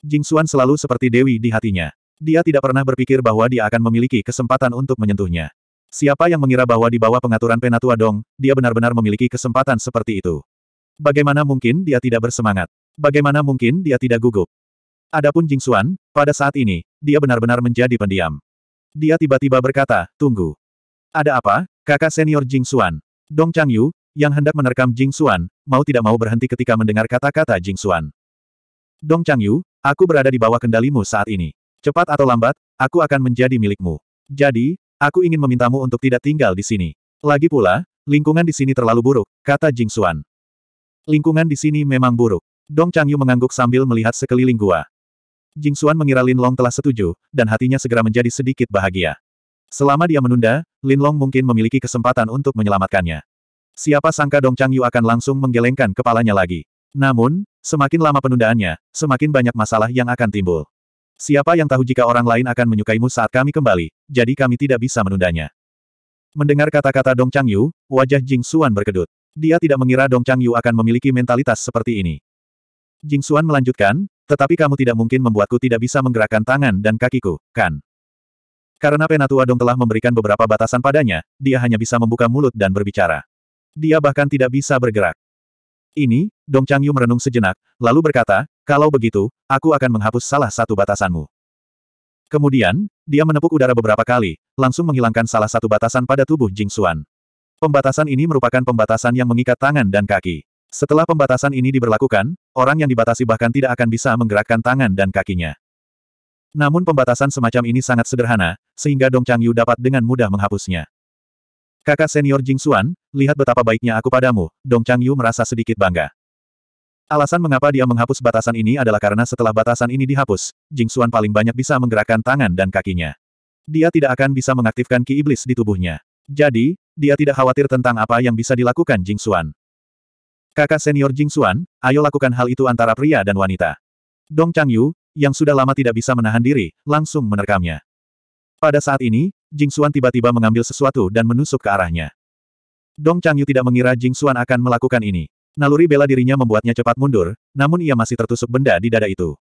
Jing Xuan selalu seperti Dewi di hatinya. Dia tidak pernah berpikir bahwa dia akan memiliki kesempatan untuk menyentuhnya. Siapa yang mengira bahwa di bawah pengaturan Penatua Dong, dia benar-benar memiliki kesempatan seperti itu. Bagaimana mungkin dia tidak bersemangat? Bagaimana mungkin dia tidak gugup? Adapun Jing Xuan, pada saat ini, dia benar-benar menjadi pendiam. Dia tiba-tiba berkata, tunggu. Ada apa, kakak senior Jing Xuan? Dong Chang Yu, yang hendak menerkam Jing Xuan, mau tidak mau berhenti ketika mendengar kata-kata Jing Xuan. Dong Chang Yu, aku berada di bawah kendalimu saat ini. Cepat atau lambat, aku akan menjadi milikmu. Jadi, aku ingin memintamu untuk tidak tinggal di sini. Lagi pula, lingkungan di sini terlalu buruk, kata Jing Xuan. Lingkungan di sini memang buruk. Dong Chang Yu mengangguk sambil melihat sekeliling gua. Jing Xuan mengira Lin Long telah setuju, dan hatinya segera menjadi sedikit bahagia. Selama dia menunda, Lin Long mungkin memiliki kesempatan untuk menyelamatkannya. Siapa sangka Dong Chang Yu akan langsung menggelengkan kepalanya lagi. Namun, semakin lama penundaannya, semakin banyak masalah yang akan timbul. Siapa yang tahu jika orang lain akan menyukaimu saat kami kembali, jadi kami tidak bisa menundanya. Mendengar kata-kata Dong Chang Yu, wajah Jing Xuan berkedut. Dia tidak mengira Dong Chang Yu akan memiliki mentalitas seperti ini. Jing Xuan melanjutkan, tetapi kamu tidak mungkin membuatku tidak bisa menggerakkan tangan dan kakiku, kan? Karena Penatua Dong telah memberikan beberapa batasan padanya, dia hanya bisa membuka mulut dan berbicara. Dia bahkan tidak bisa bergerak. Ini, Dong Changyu merenung sejenak, lalu berkata, kalau begitu, aku akan menghapus salah satu batasanmu. Kemudian, dia menepuk udara beberapa kali, langsung menghilangkan salah satu batasan pada tubuh Jing Xuan. Pembatasan ini merupakan pembatasan yang mengikat tangan dan kaki. Setelah pembatasan ini diberlakukan, orang yang dibatasi bahkan tidak akan bisa menggerakkan tangan dan kakinya. Namun pembatasan semacam ini sangat sederhana, sehingga Dong Changyu dapat dengan mudah menghapusnya. Kakak senior Jing Xuan, lihat betapa baiknya aku padamu, Dong Changyu merasa sedikit bangga. Alasan mengapa dia menghapus batasan ini adalah karena setelah batasan ini dihapus, Jing Xuan paling banyak bisa menggerakkan tangan dan kakinya. Dia tidak akan bisa mengaktifkan ki iblis di tubuhnya. Jadi, dia tidak khawatir tentang apa yang bisa dilakukan Jing Xuan. Kakak senior Jing Xuan, ayo lakukan hal itu antara pria dan wanita. Dong Chang Yu, yang sudah lama tidak bisa menahan diri, langsung menerkamnya. Pada saat ini, Jing Xuan tiba-tiba mengambil sesuatu dan menusuk ke arahnya. Dong Chang Yu tidak mengira Jing Xuan akan melakukan ini. Naluri bela dirinya membuatnya cepat mundur, namun ia masih tertusuk benda di dada itu.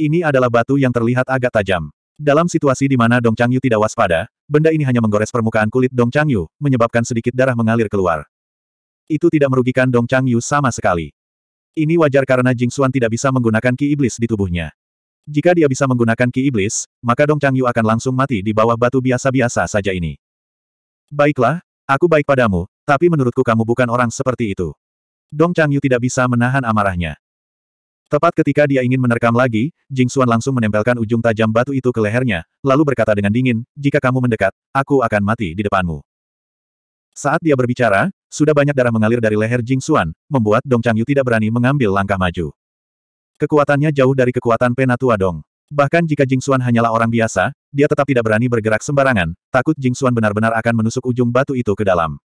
Ini adalah batu yang terlihat agak tajam. Dalam situasi di mana Dong Chang Yu tidak waspada, benda ini hanya menggores permukaan kulit Dong Chang Yu, menyebabkan sedikit darah mengalir keluar. Itu tidak merugikan Dong Chang Yu sama sekali. Ini wajar karena Jing Xuan tidak bisa menggunakan ki iblis di tubuhnya. Jika dia bisa menggunakan ki iblis, maka Dong Chang Yu akan langsung mati di bawah batu biasa-biasa saja ini. Baiklah, aku baik padamu, tapi menurutku kamu bukan orang seperti itu. Dong Chang Yu tidak bisa menahan amarahnya. Tepat ketika dia ingin menerkam lagi, Jing Xuan langsung menempelkan ujung tajam batu itu ke lehernya, lalu berkata dengan dingin, jika kamu mendekat, aku akan mati di depanmu. Saat dia berbicara, sudah banyak darah mengalir dari leher Jing Xuan, membuat Dong Changyu tidak berani mengambil langkah maju. Kekuatannya jauh dari kekuatan Penatua Dong. Bahkan jika Jing Xuan hanyalah orang biasa, dia tetap tidak berani bergerak sembarangan, takut Jing Xuan benar-benar akan menusuk ujung batu itu ke dalam.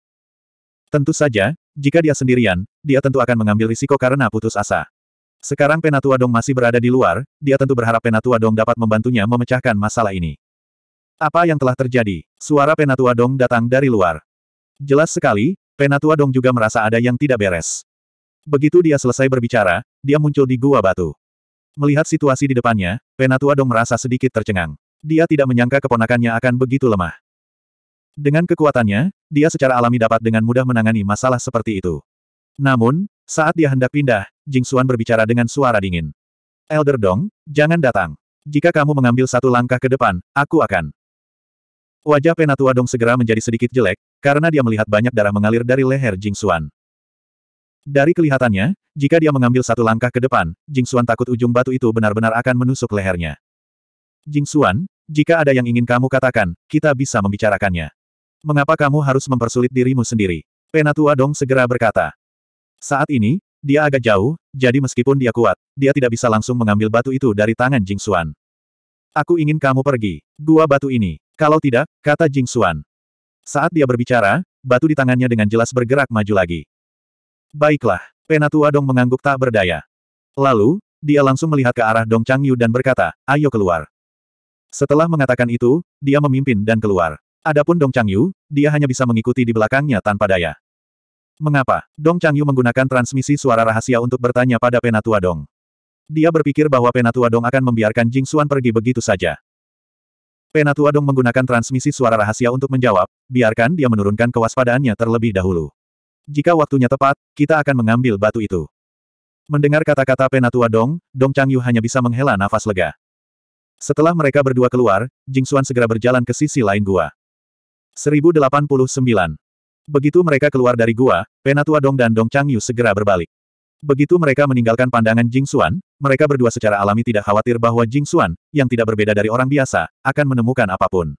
Tentu saja, jika dia sendirian, dia tentu akan mengambil risiko karena putus asa. Sekarang Penatua Dong masih berada di luar, dia tentu berharap Penatua Dong dapat membantunya memecahkan masalah ini. Apa yang telah terjadi? Suara Penatua Dong datang dari luar. Jelas sekali, Penatua Dong juga merasa ada yang tidak beres. Begitu dia selesai berbicara, dia muncul di gua batu. Melihat situasi di depannya, Penatua Dong merasa sedikit tercengang. Dia tidak menyangka keponakannya akan begitu lemah. Dengan kekuatannya, dia secara alami dapat dengan mudah menangani masalah seperti itu. Namun, saat dia hendak pindah, Jing Xuan berbicara dengan suara dingin. Elder Dong, jangan datang. Jika kamu mengambil satu langkah ke depan, aku akan. Wajah Penatua Dong segera menjadi sedikit jelek, karena dia melihat banyak darah mengalir dari leher Jing Xuan. Dari kelihatannya, jika dia mengambil satu langkah ke depan, Jing Xuan takut ujung batu itu benar-benar akan menusuk lehernya. Jing Xuan, jika ada yang ingin kamu katakan, kita bisa membicarakannya. Mengapa kamu harus mempersulit dirimu sendiri? Penatua Dong segera berkata. Saat ini, dia agak jauh, jadi meskipun dia kuat, dia tidak bisa langsung mengambil batu itu dari tangan Jing Xuan. Aku ingin kamu pergi. Gua batu ini, kalau tidak, kata Jing Xuan. Saat dia berbicara, batu di tangannya dengan jelas bergerak maju lagi. Baiklah, Penatua Dong mengangguk tak berdaya. Lalu, dia langsung melihat ke arah Dong Chang Yu dan berkata, ayo keluar. Setelah mengatakan itu, dia memimpin dan keluar. Adapun Dong Chang Yu, dia hanya bisa mengikuti di belakangnya tanpa daya. Mengapa? Dong Chang Yu menggunakan transmisi suara rahasia untuk bertanya pada Penatua Dong. Dia berpikir bahwa Penatua Dong akan membiarkan Jing Xuan pergi begitu saja. Penatua Dong menggunakan transmisi suara rahasia untuk menjawab, biarkan dia menurunkan kewaspadaannya terlebih dahulu. Jika waktunya tepat, kita akan mengambil batu itu. Mendengar kata-kata Penatua Dong, Dong Changyu hanya bisa menghela nafas lega. Setelah mereka berdua keluar, Jing Xuan segera berjalan ke sisi lain gua. 1089. Begitu mereka keluar dari gua, Penatua Dong dan Dong Changyu segera berbalik. Begitu mereka meninggalkan pandangan Jing Xuan, mereka berdua secara alami tidak khawatir bahwa Jing Xuan, yang tidak berbeda dari orang biasa, akan menemukan apapun.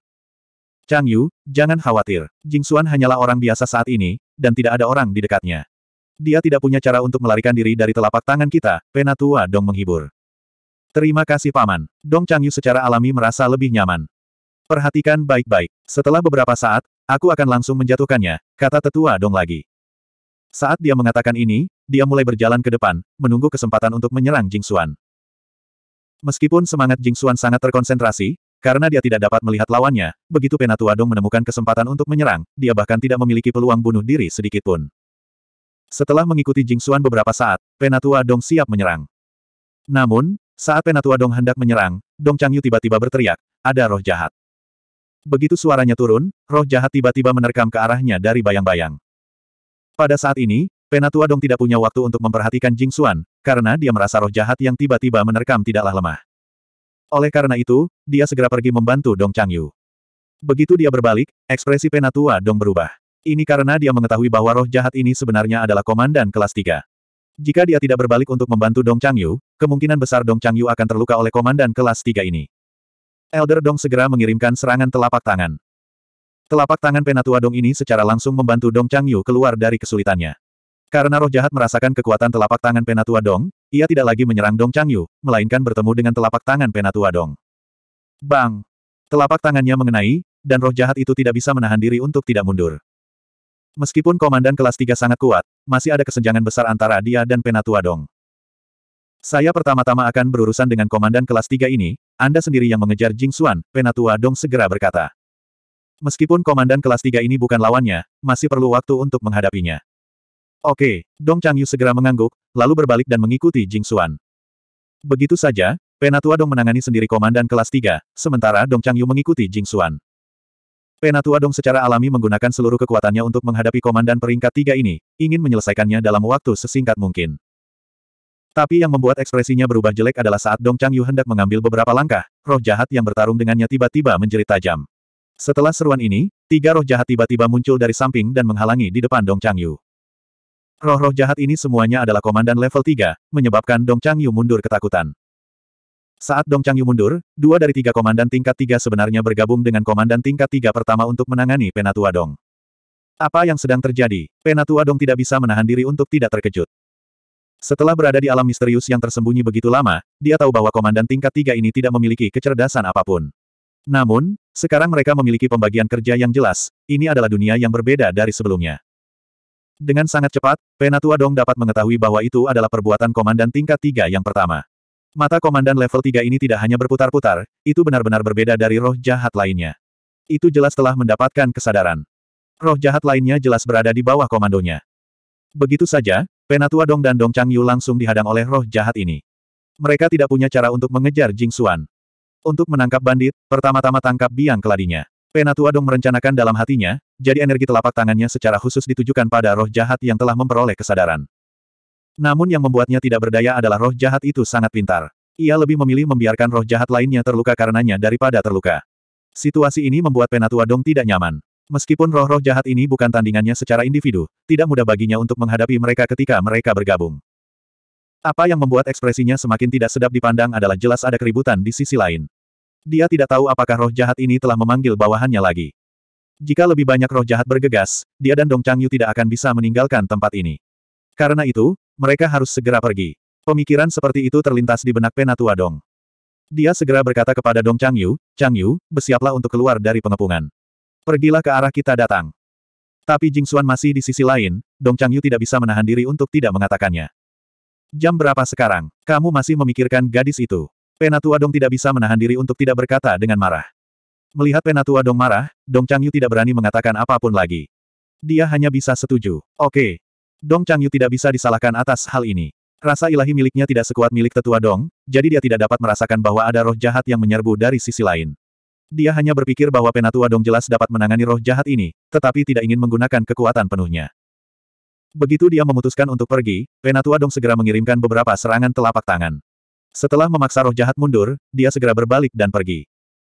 Chang Yu, jangan khawatir. Jing Xuan hanyalah orang biasa saat ini, dan tidak ada orang di dekatnya. Dia tidak punya cara untuk melarikan diri dari telapak tangan kita, Penatua Dong menghibur. Terima kasih Paman. Dong Chang Yu secara alami merasa lebih nyaman. Perhatikan baik-baik. Setelah beberapa saat, aku akan langsung menjatuhkannya, kata tetua Dong lagi. Saat dia mengatakan ini, dia mulai berjalan ke depan, menunggu kesempatan untuk menyerang Jing Xuan. Meskipun semangat Jing Xuan sangat terkonsentrasi, karena dia tidak dapat melihat lawannya, begitu Penatua Dong menemukan kesempatan untuk menyerang, dia bahkan tidak memiliki peluang bunuh diri sedikitpun. Setelah mengikuti Jing Xuan beberapa saat, Penatua Dong siap menyerang. Namun, saat Penatua Dong hendak menyerang, Dong Changyu tiba-tiba berteriak, ada roh jahat. Begitu suaranya turun, roh jahat tiba-tiba menerkam ke arahnya dari bayang-bayang. Pada saat ini, Penatua Dong tidak punya waktu untuk memperhatikan Jing Xuan, karena dia merasa roh jahat yang tiba-tiba menerkam tidaklah lemah. Oleh karena itu, dia segera pergi membantu Dong Changyu. Begitu dia berbalik, ekspresi Penatua Dong berubah. Ini karena dia mengetahui bahwa roh jahat ini sebenarnya adalah komandan kelas 3. Jika dia tidak berbalik untuk membantu Dong Changyu, kemungkinan besar Dong Changyu akan terluka oleh komandan kelas 3 ini. Elder Dong segera mengirimkan serangan telapak tangan. Telapak tangan penatua Dong ini secara langsung membantu Dong Changyu keluar dari kesulitannya. Karena roh jahat merasakan kekuatan telapak tangan penatua Dong, ia tidak lagi menyerang Dong Changyu, melainkan bertemu dengan telapak tangan penatua Dong. Bang! Telapak tangannya mengenai, dan roh jahat itu tidak bisa menahan diri untuk tidak mundur. Meskipun komandan kelas 3 sangat kuat, masih ada kesenjangan besar antara dia dan penatua Dong. Saya pertama-tama akan berurusan dengan komandan kelas 3 ini, Anda sendiri yang mengejar Jing Xuan, penatua Dong segera berkata. Meskipun komandan kelas 3 ini bukan lawannya, masih perlu waktu untuk menghadapinya. Oke, Dong Changyu segera mengangguk, lalu berbalik dan mengikuti Jing Xuan. Begitu saja, Penatua Dong menangani sendiri komandan kelas 3, sementara Dong Changyu mengikuti Jing Xuan. Penatua Dong secara alami menggunakan seluruh kekuatannya untuk menghadapi komandan peringkat 3 ini, ingin menyelesaikannya dalam waktu sesingkat mungkin. Tapi yang membuat ekspresinya berubah jelek adalah saat Dong Changyu hendak mengambil beberapa langkah, roh jahat yang bertarung dengannya tiba-tiba menjerit tajam. Setelah seruan ini, tiga roh jahat tiba-tiba muncul dari samping dan menghalangi di depan Dong Changyu. Roh-roh jahat ini semuanya adalah komandan level 3, menyebabkan Dong Changyu mundur ketakutan. Saat Dong Changyu mundur, dua dari tiga komandan tingkat tiga sebenarnya bergabung dengan komandan tingkat tiga pertama untuk menangani Penatua Dong. Apa yang sedang terjadi? Penatua Dong tidak bisa menahan diri untuk tidak terkejut. Setelah berada di alam misterius yang tersembunyi begitu lama, dia tahu bahwa komandan tingkat tiga ini tidak memiliki kecerdasan apapun. Namun, sekarang mereka memiliki pembagian kerja yang jelas, ini adalah dunia yang berbeda dari sebelumnya. Dengan sangat cepat, Penatua Dong dapat mengetahui bahwa itu adalah perbuatan komandan tingkat tiga yang pertama. Mata komandan level 3 ini tidak hanya berputar-putar, itu benar-benar berbeda dari roh jahat lainnya. Itu jelas telah mendapatkan kesadaran. Roh jahat lainnya jelas berada di bawah komandonya. Begitu saja, Penatua Dong dan Dong Chang Yu langsung dihadang oleh roh jahat ini. Mereka tidak punya cara untuk mengejar Jing Xuan. Untuk menangkap bandit, pertama-tama tangkap biang keladinya. Penatua Dong merencanakan dalam hatinya, jadi energi telapak tangannya secara khusus ditujukan pada roh jahat yang telah memperoleh kesadaran. Namun yang membuatnya tidak berdaya adalah roh jahat itu sangat pintar. Ia lebih memilih membiarkan roh jahat lainnya terluka karenanya daripada terluka. Situasi ini membuat Penatua Dong tidak nyaman. Meskipun roh-roh jahat ini bukan tandingannya secara individu, tidak mudah baginya untuk menghadapi mereka ketika mereka bergabung. Apa yang membuat ekspresinya semakin tidak sedap dipandang adalah jelas ada keributan di sisi lain. Dia tidak tahu apakah roh jahat ini telah memanggil bawahannya lagi. Jika lebih banyak roh jahat bergegas, dia dan Dong Changyu tidak akan bisa meninggalkan tempat ini. Karena itu, mereka harus segera pergi. Pemikiran seperti itu terlintas di benak Penatua Dong. Dia segera berkata kepada Dong Changyu, Changyu, bersiaplah untuk keluar dari pengepungan. Pergilah ke arah kita datang. Tapi Jing Xuan masih di sisi lain, Dong Changyu tidak bisa menahan diri untuk tidak mengatakannya. Jam berapa sekarang? Kamu masih memikirkan gadis itu. Penatua Dong tidak bisa menahan diri untuk tidak berkata dengan marah. Melihat Penatua Dong marah, Dong Changyu tidak berani mengatakan apapun lagi. Dia hanya bisa setuju. Oke. Dong Changyu tidak bisa disalahkan atas hal ini. Rasa ilahi miliknya tidak sekuat milik tetua Dong, jadi dia tidak dapat merasakan bahwa ada roh jahat yang menyerbu dari sisi lain. Dia hanya berpikir bahwa Penatua Dong jelas dapat menangani roh jahat ini, tetapi tidak ingin menggunakan kekuatan penuhnya. Begitu dia memutuskan untuk pergi, Penatua Dong segera mengirimkan beberapa serangan telapak tangan. Setelah memaksa roh jahat mundur, dia segera berbalik dan pergi.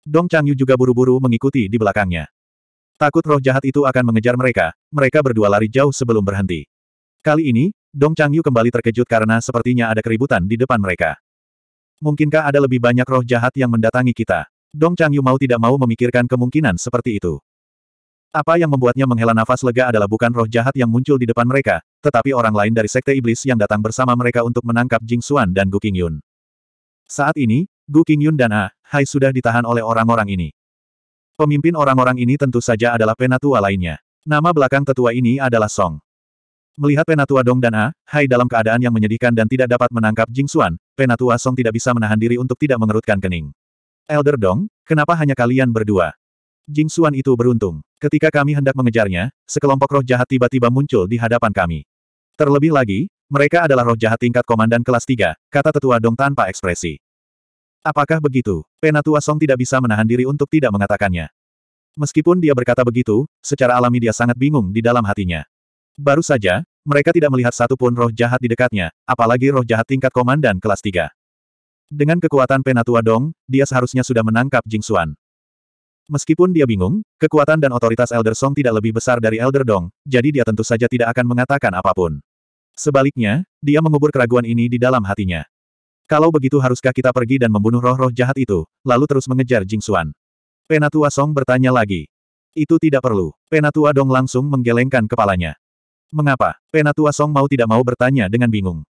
Dong Changyu juga buru-buru mengikuti di belakangnya. Takut roh jahat itu akan mengejar mereka, mereka berdua lari jauh sebelum berhenti. Kali ini, Dong Changyu kembali terkejut karena sepertinya ada keributan di depan mereka. Mungkinkah ada lebih banyak roh jahat yang mendatangi kita? Dong Changyu mau tidak mau memikirkan kemungkinan seperti itu. Apa yang membuatnya menghela nafas lega adalah bukan roh jahat yang muncul di depan mereka, tetapi orang lain dari Sekte Iblis yang datang bersama mereka untuk menangkap Jing Xuan dan Gu Qingyun. Saat ini, Gu Qingyun dan Ah Hai sudah ditahan oleh orang-orang ini. Pemimpin orang-orang ini tentu saja adalah penatua lainnya. Nama belakang tetua ini adalah Song. Melihat penatua Dong dan Ah Hai dalam keadaan yang menyedihkan dan tidak dapat menangkap Jing Xuan, penatua Song tidak bisa menahan diri untuk tidak mengerutkan kening. Elder Dong, kenapa hanya kalian berdua? Jing Xuan itu beruntung. Ketika kami hendak mengejarnya, sekelompok roh jahat tiba-tiba muncul di hadapan kami. Terlebih lagi, mereka adalah roh jahat tingkat komandan kelas 3, kata tetua Dong tanpa ekspresi. Apakah begitu? Penatua Song tidak bisa menahan diri untuk tidak mengatakannya. Meskipun dia berkata begitu, secara alami dia sangat bingung di dalam hatinya. Baru saja, mereka tidak melihat satupun roh jahat di dekatnya, apalagi roh jahat tingkat komandan kelas 3. Dengan kekuatan Penatua Dong, dia seharusnya sudah menangkap Jing Xuan. Meskipun dia bingung, kekuatan dan otoritas Elder Song tidak lebih besar dari Elder Dong, jadi dia tentu saja tidak akan mengatakan apapun. Sebaliknya, dia mengubur keraguan ini di dalam hatinya. Kalau begitu haruskah kita pergi dan membunuh roh-roh jahat itu, lalu terus mengejar Jing Xuan? Penatua Song bertanya lagi. Itu tidak perlu. Penatua Dong langsung menggelengkan kepalanya. Mengapa? Penatua Song mau tidak mau bertanya dengan bingung.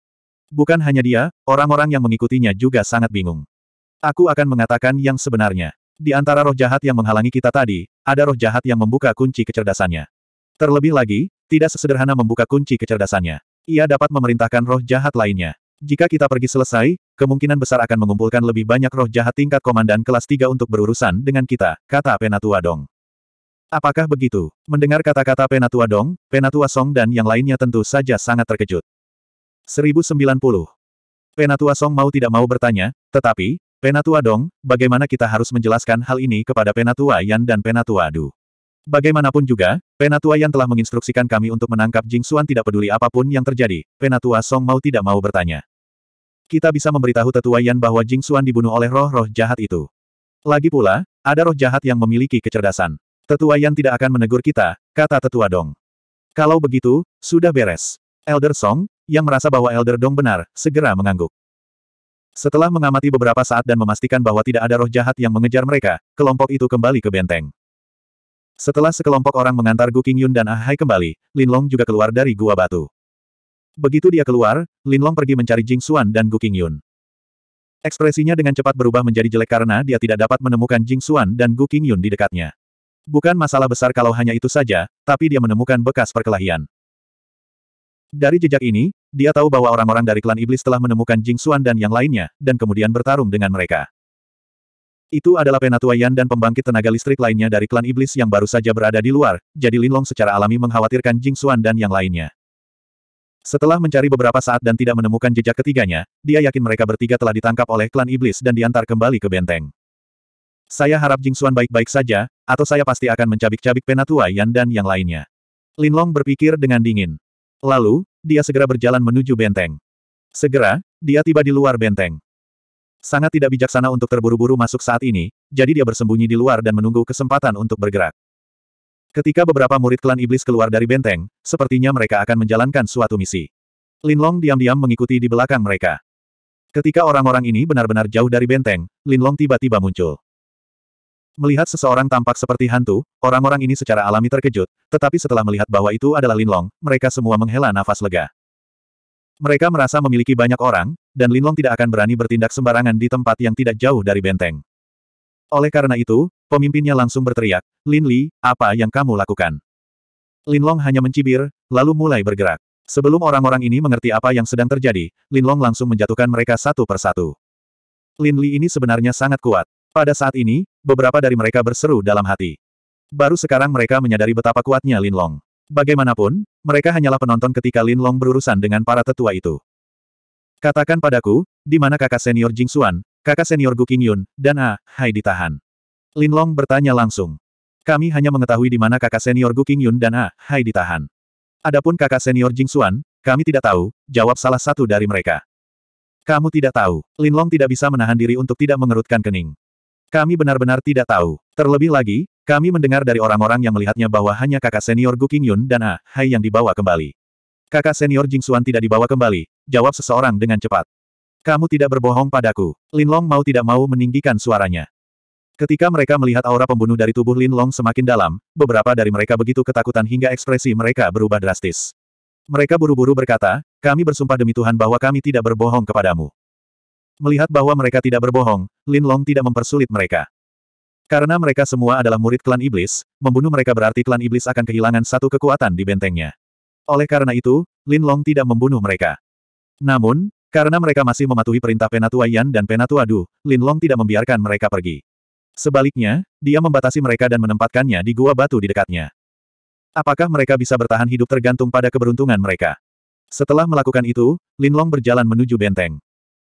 Bukan hanya dia, orang-orang yang mengikutinya juga sangat bingung. Aku akan mengatakan yang sebenarnya. Di antara roh jahat yang menghalangi kita tadi, ada roh jahat yang membuka kunci kecerdasannya. Terlebih lagi, tidak sesederhana membuka kunci kecerdasannya. Ia dapat memerintahkan roh jahat lainnya. Jika kita pergi selesai, kemungkinan besar akan mengumpulkan lebih banyak roh jahat tingkat komandan kelas 3 untuk berurusan dengan kita, kata Penatua Dong. Apakah begitu? Mendengar kata-kata Penatua Dong, Penatua Song dan yang lainnya tentu saja sangat terkejut. 1090. Penatua Song mau tidak mau bertanya, tetapi, Penatua Dong, bagaimana kita harus menjelaskan hal ini kepada Penatua Yan dan Penatua Du? Bagaimanapun juga, Penatua Yan telah menginstruksikan kami untuk menangkap Jing Xuan tidak peduli apapun yang terjadi, Penatua Song mau tidak mau bertanya. Kita bisa memberitahu Tetua Yan bahwa Jing Xuan dibunuh oleh roh-roh jahat itu. Lagi pula, ada roh jahat yang memiliki kecerdasan. Tetua Yan tidak akan menegur kita, kata Tetua Dong. Kalau begitu, sudah beres. Elder Song, yang merasa bahwa Elder Dong benar, segera mengangguk. Setelah mengamati beberapa saat dan memastikan bahwa tidak ada roh jahat yang mengejar mereka, kelompok itu kembali ke benteng. Setelah sekelompok orang mengantar Gu Qingyun dan Ah Hai kembali, Linlong juga keluar dari gua batu. Begitu dia keluar, Linlong pergi mencari Jing Xuan dan Gu Qingyun. Ekspresinya dengan cepat berubah menjadi jelek karena dia tidak dapat menemukan Jing Xuan dan Gu Qingyun di dekatnya. Bukan masalah besar kalau hanya itu saja, tapi dia menemukan bekas perkelahian. Dari jejak ini, dia tahu bahwa orang-orang dari klan iblis telah menemukan Jing Xuan dan yang lainnya, dan kemudian bertarung dengan mereka. Itu adalah Penatua Yan dan pembangkit tenaga listrik lainnya dari klan iblis yang baru saja berada di luar, jadi Linlong secara alami mengkhawatirkan Jing Xuan dan yang lainnya. Setelah mencari beberapa saat dan tidak menemukan jejak ketiganya, dia yakin mereka bertiga telah ditangkap oleh klan iblis dan diantar kembali ke benteng. Saya harap Jing Xuan baik-baik saja, atau saya pasti akan mencabik-cabik Penatua Yan dan yang lainnya. Linlong berpikir dengan dingin. Lalu, dia segera berjalan menuju benteng. Segera, dia tiba di luar benteng. Sangat tidak bijaksana untuk terburu-buru masuk saat ini, jadi dia bersembunyi di luar dan menunggu kesempatan untuk bergerak. Ketika beberapa murid klan iblis keluar dari benteng, sepertinya mereka akan menjalankan suatu misi. Linlong diam-diam mengikuti di belakang mereka. Ketika orang-orang ini benar-benar jauh dari benteng, Linlong tiba-tiba muncul. Melihat seseorang tampak seperti hantu, orang-orang ini secara alami terkejut, tetapi setelah melihat bahwa itu adalah Linlong, mereka semua menghela nafas lega. Mereka merasa memiliki banyak orang, dan Linlong tidak akan berani bertindak sembarangan di tempat yang tidak jauh dari benteng. Oleh karena itu, pemimpinnya langsung berteriak, Lin Li, apa yang kamu lakukan? Linlong hanya mencibir, lalu mulai bergerak. Sebelum orang-orang ini mengerti apa yang sedang terjadi, Linlong langsung menjatuhkan mereka satu persatu. Lin Li ini sebenarnya sangat kuat. Pada saat ini, Beberapa dari mereka berseru dalam hati. Baru sekarang mereka menyadari betapa kuatnya Lin Long. Bagaimanapun, mereka hanyalah penonton ketika Lin Long berurusan dengan para tetua itu. Katakan padaku, di mana kakak senior Jing Xuan, kakak senior Gu Qingyun, dan A. Hai ditahan. Lin Long bertanya langsung. Kami hanya mengetahui di mana kakak senior Gu Qingyun dan A. Hai ditahan. Adapun kakak senior Jing Xuan, kami tidak tahu, jawab salah satu dari mereka. Kamu tidak tahu. Lin Long tidak bisa menahan diri untuk tidak mengerutkan kening. Kami benar-benar tidak tahu. Terlebih lagi, kami mendengar dari orang-orang yang melihatnya bahwa hanya kakak senior Gu Qingyun dan Ah Hai yang dibawa kembali. Kakak senior Jing Xuan tidak dibawa kembali, jawab seseorang dengan cepat. Kamu tidak berbohong padaku. Lin Long mau tidak mau meninggikan suaranya. Ketika mereka melihat aura pembunuh dari tubuh Lin Long semakin dalam, beberapa dari mereka begitu ketakutan hingga ekspresi mereka berubah drastis. Mereka buru-buru berkata, kami bersumpah demi Tuhan bahwa kami tidak berbohong kepadamu. Melihat bahwa mereka tidak berbohong, Lin Long tidak mempersulit mereka. Karena mereka semua adalah murid klan iblis, membunuh mereka berarti klan iblis akan kehilangan satu kekuatan di bentengnya. Oleh karena itu, Lin Long tidak membunuh mereka. Namun, karena mereka masih mematuhi perintah Penatua Yan dan Penatua Du, Lin Long tidak membiarkan mereka pergi. Sebaliknya, dia membatasi mereka dan menempatkannya di gua batu di dekatnya. Apakah mereka bisa bertahan hidup tergantung pada keberuntungan mereka? Setelah melakukan itu, Lin Long berjalan menuju benteng.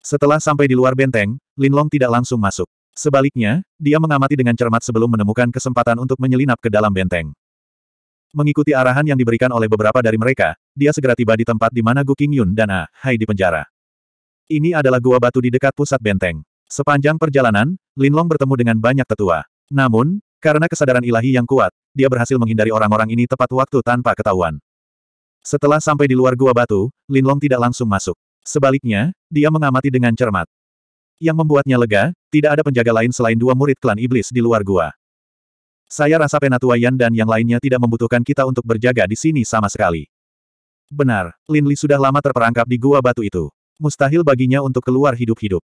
Setelah sampai di luar benteng, Linlong tidak langsung masuk. Sebaliknya, dia mengamati dengan cermat sebelum menemukan kesempatan untuk menyelinap ke dalam benteng. Mengikuti arahan yang diberikan oleh beberapa dari mereka, dia segera tiba di tempat di mana Gu Qingyun dan Ah Hai dipenjara. Ini adalah gua batu di dekat pusat benteng. Sepanjang perjalanan, Linlong bertemu dengan banyak tetua. Namun, karena kesadaran ilahi yang kuat, dia berhasil menghindari orang-orang ini tepat waktu tanpa ketahuan. Setelah sampai di luar gua batu, Linlong tidak langsung masuk. Sebaliknya, dia mengamati dengan cermat. Yang membuatnya lega, tidak ada penjaga lain selain dua murid klan iblis di luar gua. Saya rasa Penatua Yan dan yang lainnya tidak membutuhkan kita untuk berjaga di sini sama sekali. Benar, Lin Li sudah lama terperangkap di gua batu itu. Mustahil baginya untuk keluar hidup-hidup.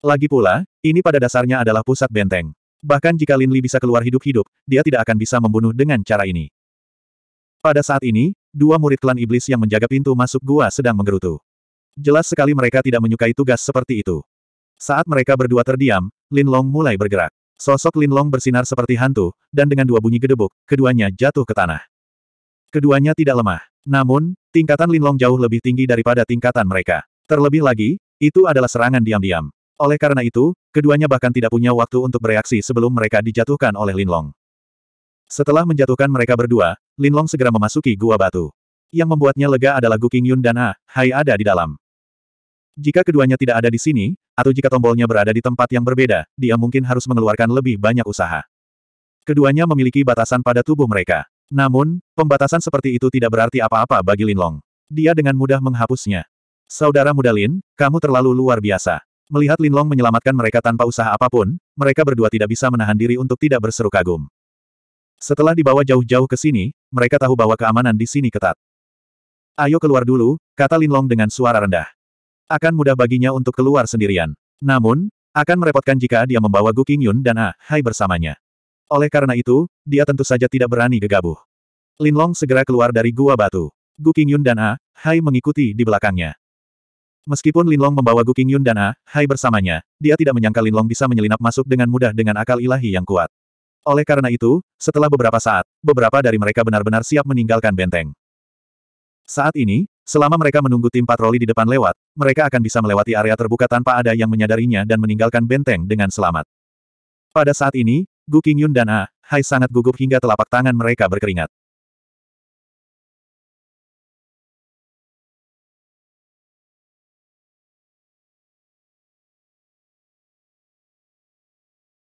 Lagi pula, ini pada dasarnya adalah pusat benteng. Bahkan jika Lin Li bisa keluar hidup-hidup, dia tidak akan bisa membunuh dengan cara ini. Pada saat ini, dua murid klan iblis yang menjaga pintu masuk gua sedang menggerutu. Jelas sekali mereka tidak menyukai tugas seperti itu. Saat mereka berdua terdiam, Lin Long mulai bergerak. Sosok Lin Long bersinar seperti hantu, dan dengan dua bunyi gedebuk, keduanya jatuh ke tanah. Keduanya tidak lemah. Namun, tingkatan Lin Long jauh lebih tinggi daripada tingkatan mereka. Terlebih lagi, itu adalah serangan diam-diam. Oleh karena itu, keduanya bahkan tidak punya waktu untuk bereaksi sebelum mereka dijatuhkan oleh Lin Long. Setelah menjatuhkan mereka berdua, Lin Long segera memasuki gua batu. Yang membuatnya lega adalah Gu Qingyun dan A ah, Hai ada di dalam. Jika keduanya tidak ada di sini, atau jika tombolnya berada di tempat yang berbeda, dia mungkin harus mengeluarkan lebih banyak usaha. Keduanya memiliki batasan pada tubuh mereka. Namun, pembatasan seperti itu tidak berarti apa-apa bagi Linlong. Dia dengan mudah menghapusnya. Saudara muda Lin, kamu terlalu luar biasa. Melihat Linlong menyelamatkan mereka tanpa usaha apapun, mereka berdua tidak bisa menahan diri untuk tidak berseru kagum. Setelah dibawa jauh-jauh ke sini, mereka tahu bahwa keamanan di sini ketat. Ayo keluar dulu, kata Linlong dengan suara rendah. Akan mudah baginya untuk keluar sendirian. Namun, akan merepotkan jika dia membawa Gu Qingyun dan Ah Hai bersamanya. Oleh karena itu, dia tentu saja tidak berani gegabah. Long segera keluar dari gua batu. Gu Qingyun dan Ah Hai mengikuti di belakangnya. Meskipun Lin Long membawa Gu Qingyun dan Ah Hai bersamanya, dia tidak menyangka Long bisa menyelinap masuk dengan mudah dengan akal ilahi yang kuat. Oleh karena itu, setelah beberapa saat, beberapa dari mereka benar-benar siap meninggalkan benteng. Saat ini, Selama mereka menunggu tim patroli di depan lewat, mereka akan bisa melewati area terbuka tanpa ada yang menyadarinya dan meninggalkan benteng dengan selamat. Pada saat ini, Gu Qingyun dan A. Hai sangat gugup hingga telapak tangan mereka berkeringat.